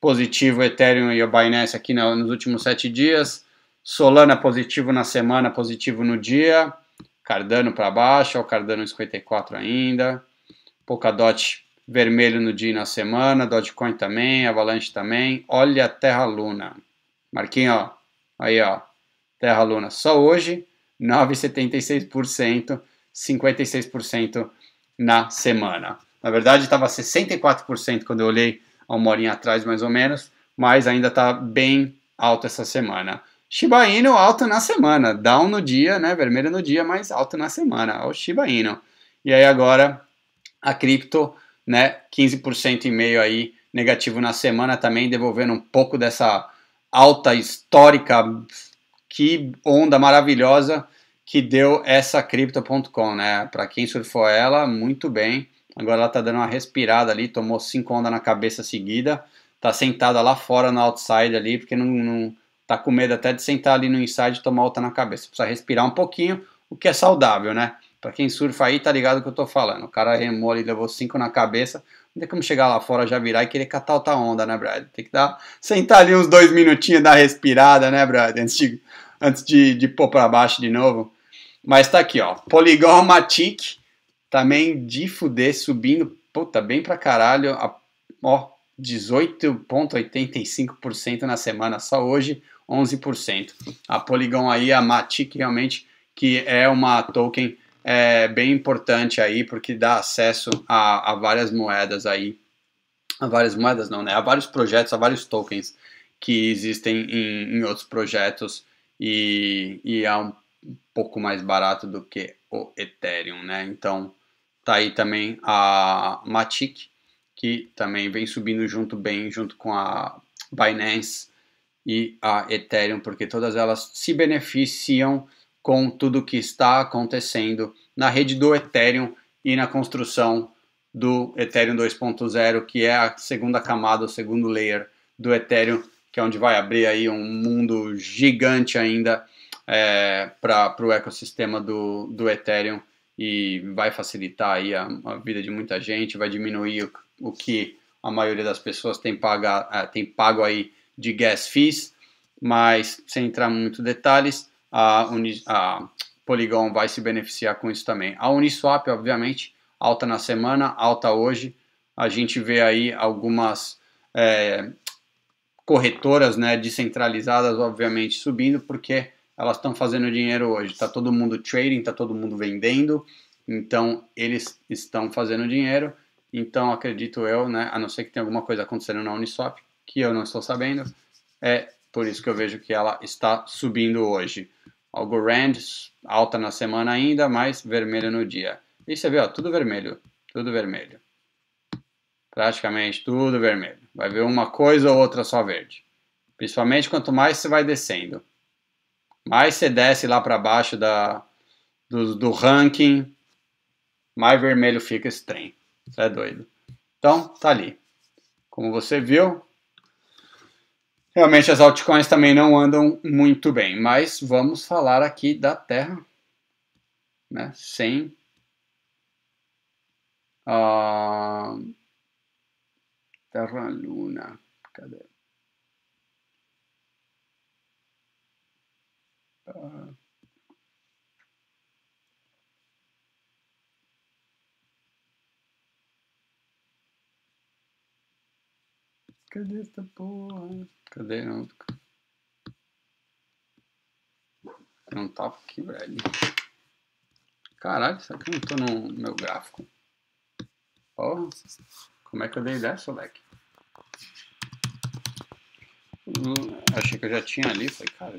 positivo Ethereum e o Binance aqui nos últimos sete dias, Solana positivo na semana, positivo no dia, Cardano para baixo, o Cardano 54 ainda, Polkadot vermelho no dia e na semana, Dogecoin também, Avalanche também, olha Terra Luna, Marquinho, ó, aí ó, Terra Luna só hoje, 9,76%, 56% na semana. Na verdade, estava 64% quando eu olhei há uma horinha atrás, mais ou menos, mas ainda está bem alto essa semana. Shiba Inu alto na semana, down no dia, né? Vermelho no dia, mas alto na semana. o Shiba Inu. E aí agora a cripto, né? 15% e meio aí negativo na semana também, devolvendo um pouco dessa alta histórica. Que onda maravilhosa que deu essa cripto.com, né? Para quem surfou ela, muito bem. Agora ela tá dando uma respirada ali, tomou cinco ondas na cabeça seguida, tá sentada lá fora no outside ali, porque não, não tá com medo até de sentar ali no inside e tomar outra na cabeça. Precisa respirar um pouquinho, o que é saudável, né? Para quem surfa aí, tá ligado o que eu tô falando. O cara remou ali, levou cinco na cabeça. Não tem como chegar lá fora, já virar e querer catar outra onda, né, Brad? Tem que dar, sentar ali uns dois minutinhos, dar respirada, né, Brad? Antes de, antes de, de pôr para baixo de novo. Mas tá aqui, ó. Polygon Matic, também de fuder, subindo, puta, bem pra caralho. Ó, 18,85% na semana, só hoje 11%. A Polygon aí, a Matic realmente, que é uma token é, bem importante aí, porque dá acesso a, a várias moedas aí, a várias moedas não, né? A vários projetos, a vários tokens que existem em, em outros projetos e, e é um um pouco mais barato do que o Ethereum, né? Então tá aí também a Matic que também vem subindo junto bem junto com a Binance e a Ethereum, porque todas elas se beneficiam com tudo que está acontecendo na rede do Ethereum e na construção do Ethereum 2.0, que é a segunda camada, o segundo layer do Ethereum, que é onde vai abrir aí um mundo gigante ainda é, para o ecossistema do, do Ethereum e vai facilitar aí a, a vida de muita gente, vai diminuir o, o que a maioria das pessoas tem, paga, é, tem pago aí de gas fees, mas sem entrar muito detalhes, a, Uni, a Polygon vai se beneficiar com isso também. A Uniswap, obviamente, alta na semana, alta hoje, a gente vê aí algumas é, corretoras né, descentralizadas, obviamente, subindo, porque elas estão fazendo dinheiro hoje. Está todo mundo trading, está todo mundo vendendo, então eles estão fazendo dinheiro. Então acredito eu, né, a não ser que tenha alguma coisa acontecendo na Uniswap, que eu não estou sabendo, é por isso que eu vejo que ela está subindo hoje. Algo Rand, alta na semana ainda, mas vermelha no dia. E você vê, ó, tudo vermelho, tudo vermelho. Praticamente tudo vermelho. Vai ver uma coisa ou outra só verde. Principalmente quanto mais você vai descendo mais você desce lá para baixo da, do, do, ranking, mais vermelho fica esse trem. Isso é doido. Então, tá ali. Como você viu, realmente as altcoins também não andam muito bem, mas vamos falar aqui da Terra, né? Sem uh, Terra Luna, cadê? cadê esta porra? Cadê não? Não tá aqui, velho. Caralho, será que eu não tô no meu gráfico? Porra, como é que eu dei dessa, leque? Hum, achei que eu já tinha ali, falei, cara,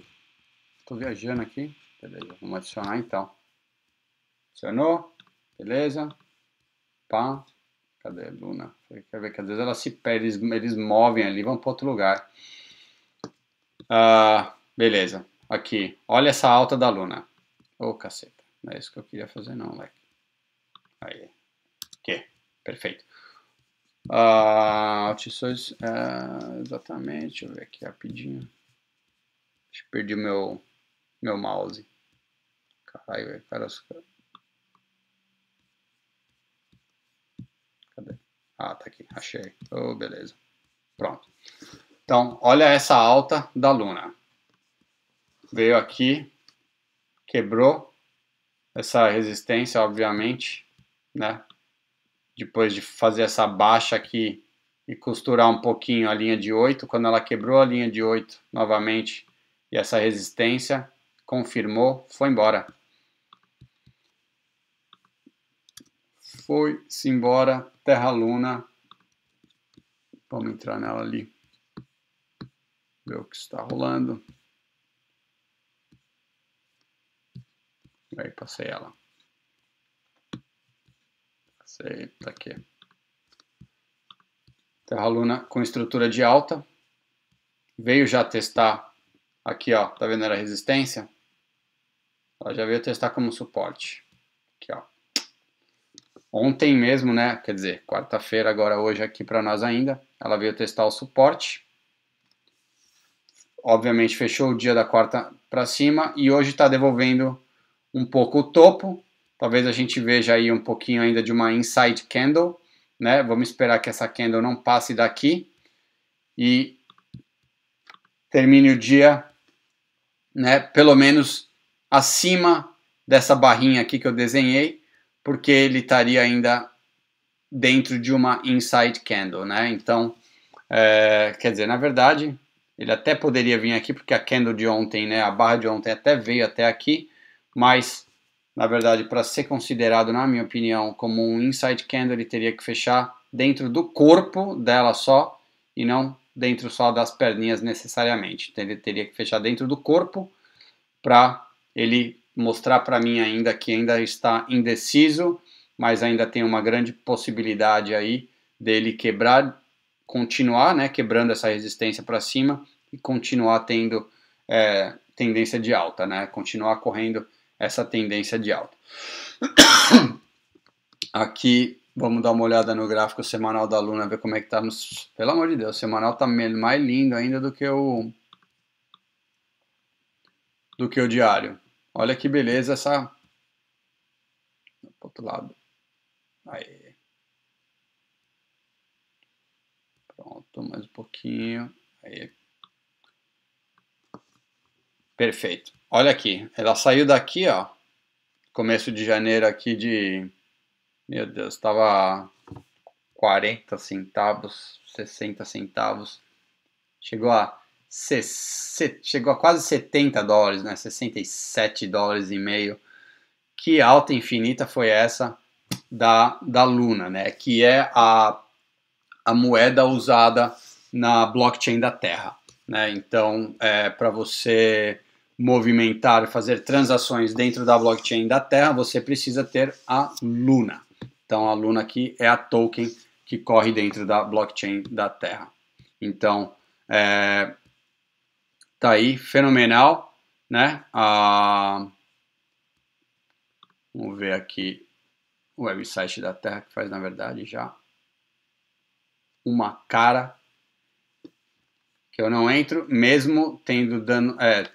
tô viajando aqui. Beleza, vamos adicionar então. Adicionou, beleza. Pá, cadê a Luna? Quer ver que às vezes ela se perde, eles, eles movem ali, vão para outro lugar. Ah, beleza, aqui, olha essa alta da Luna. Ô, oh, caceta, não é isso que eu queria fazer não, moleque. Aí, que, perfeito. Ah, ah, exatamente, deixa eu ver aqui rapidinho. Perdi eu meu meu mouse. Caralho, velho, cara. Cadê? Ah, tá aqui, achei. Oh, beleza. Pronto. Então, olha essa alta da Luna. Veio aqui, quebrou essa resistência, obviamente, né? Depois de fazer essa baixa aqui e costurar um pouquinho a linha de 8, quando ela quebrou a linha de 8 novamente e essa resistência, confirmou, foi embora. Foi-se embora, Terra Luna. Vamos entrar nela ali. Ver o que está rolando. Aí passei ela. Passei, tá aqui. Terra Luna com estrutura de alta. Veio já testar aqui, ó, tá vendo a resistência? Ela já veio testar como suporte. Aqui, ó. Ontem mesmo, né? Quer dizer, quarta-feira, agora hoje aqui para nós ainda. Ela veio testar o suporte. Obviamente fechou o dia da quarta para cima e hoje está devolvendo um pouco o topo. Talvez a gente veja aí um pouquinho ainda de uma inside candle, né? Vamos esperar que essa candle não passe daqui e termine o dia, né? Pelo menos acima dessa barrinha aqui que eu desenhei, porque ele estaria ainda dentro de uma inside candle, né? Então, é, quer dizer, na verdade, ele até poderia vir aqui, porque a candle de ontem, né, a barra de ontem até veio até aqui, mas, na verdade, para ser considerado, na minha opinião, como um inside candle, ele teria que fechar dentro do corpo dela só, e não dentro só das perninhas necessariamente. Então, ele teria que fechar dentro do corpo para ele mostrar para mim ainda que ainda está indeciso, mas ainda tem uma grande possibilidade aí dele quebrar, continuar, né, quebrando essa resistência para cima e continuar tendo é, tendência de alta, né, continuar correndo essa tendência de alta. Aqui vamos dar uma olhada no gráfico semanal da Luna, ver como é que estamos. Tá pelo amor de Deus, semanal está mais lindo ainda do que o do que o diário. Olha que beleza essa. Pro outro lado. Aí. Pronto, mais um pouquinho. Aí. Perfeito. Olha aqui, ela saiu daqui, ó. Começo de janeiro aqui de meu Deus, estava 40 centavos, 60 centavos. Chegou a chegou a quase 70 dólares, né? 67 dólares e meio. Que alta infinita foi essa da, da Luna, né? Que é a, a moeda usada na blockchain da Terra, né? Então, é, para você movimentar, fazer transações dentro da blockchain da Terra, você precisa ter a Luna. Então, a Luna aqui é a token que corre dentro da blockchain da Terra. Então, é, tá aí, fenomenal, né? Ah, vamos ver aqui o website da Terra, que faz, na verdade, já uma cara que eu não entro, mesmo tendo dando, é,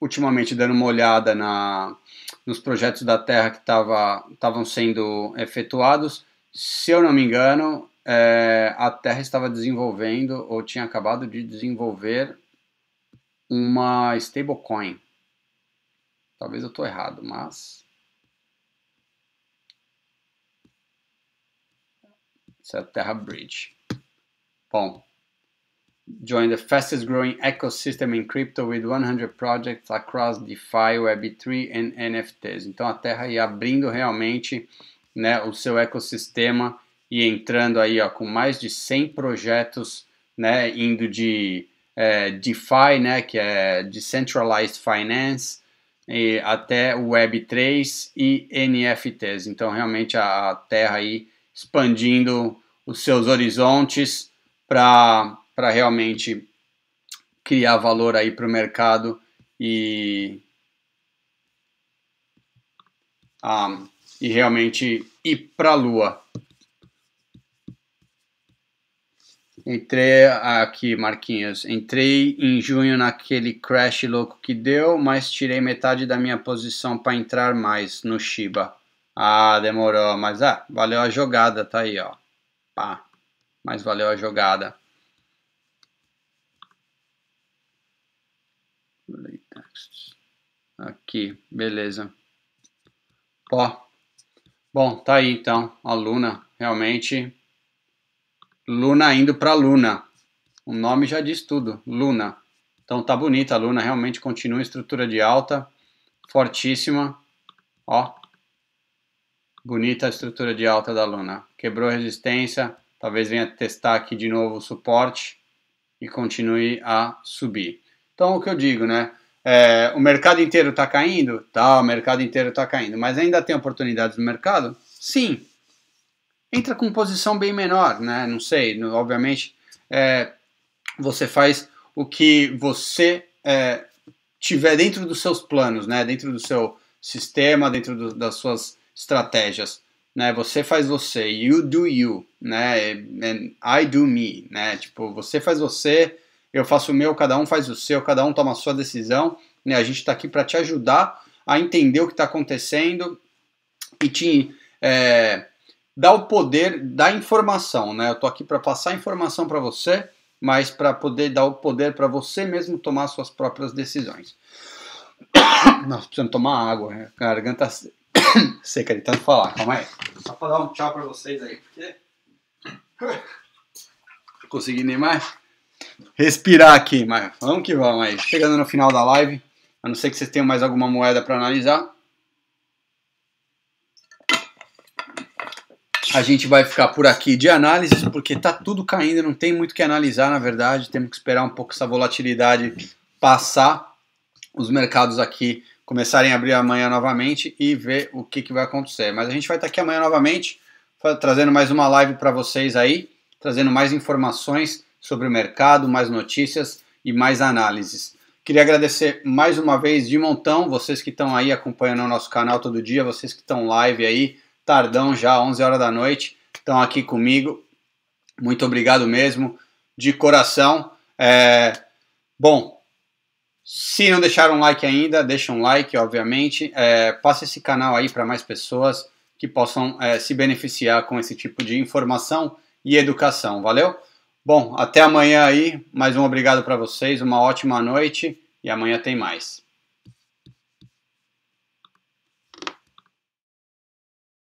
ultimamente dando uma olhada na, nos projetos da Terra que estavam sendo efetuados. Se eu não me engano, é, a Terra estava desenvolvendo ou tinha acabado de desenvolver uma stablecoin. Talvez eu estou errado, mas. Isso é a Terra Bridge. Bom. Join the fastest growing ecosystem in crypto with 100 projects across DeFi, Web3 and NFTs. Então a Terra ia abrindo realmente né, o seu ecossistema e entrando aí ó, com mais de 100 projetos, né, indo de é, DeFi, né, que é Decentralized Finance, e até Web3 e NFTs. Então, realmente, a, Terra aí expandindo os seus horizontes para realmente criar valor aí para o mercado e, um, ah, e realmente ir para a Lua. Entrei aqui, Marquinhos. Entrei em junho naquele crash louco que deu, mas tirei metade da minha posição para entrar mais no Shiba. Ah, demorou, mas ah, valeu a jogada, tá aí, ó. Pá. Mas valeu a jogada. Aqui, beleza. Ó. Bom, tá aí então, aluna, realmente Luna indo para Luna. O nome já diz tudo, Luna. Então tá bonita a Luna, realmente continua estrutura de alta, fortíssima. Ó. Bonita a estrutura de alta da Luna. Quebrou a resistência, talvez venha testar aqui de novo o suporte e continue a subir. Então o que eu digo, né? É, o mercado inteiro está caindo? Tá, o mercado inteiro está caindo. Mas ainda tem oportunidades no mercado? Sim entra com posição bem menor, né? Não sei, no, obviamente é, você faz o que você é, tiver dentro dos seus planos, né? Dentro do seu sistema, dentro do, das suas estratégias, né? Você faz você, you do you, né? And I do me, né? Tipo, você faz você, eu faço o meu, cada um faz o seu, cada um toma a sua decisão, né? A gente está aqui para te ajudar a entender o que está acontecendo e te é, dá o poder da informação, né? Eu tô aqui para passar informação para você, mas para poder dar o poder para você mesmo tomar suas próprias decisões. Nós precisamos tomar água, né? a garganta seca de tanto falar. Calma aí. Só para dar um tchau para vocês aí, porque não consegui nem mais respirar aqui, mas vamos que vamos aí. Chegando no final da live, a não ser que vocês tenham mais alguma moeda para analisar. A gente vai ficar por aqui de análises, porque tá tudo caindo, não tem muito que analisar, na verdade. Temos que esperar um pouco essa volatilidade passar, os mercados aqui começarem a abrir amanhã novamente e ver o que, que vai acontecer. Mas a gente vai estar aqui amanhã novamente, trazendo mais uma live para vocês aí, trazendo mais informações sobre o mercado, mais notícias e mais análises. Queria agradecer mais uma vez de montão vocês que estão aí acompanhando o nosso canal todo dia, vocês que estão live aí, tardão já, 11 horas da noite, estão aqui comigo. Muito obrigado mesmo, de coração. É... Bom, se não deixaram um like ainda, deixa um like, obviamente. É, passa esse canal aí para mais pessoas que possam é, se beneficiar com esse tipo de informação e educação, valeu? Bom, até amanhã aí. Mais um obrigado para vocês, uma ótima noite e amanhã tem mais.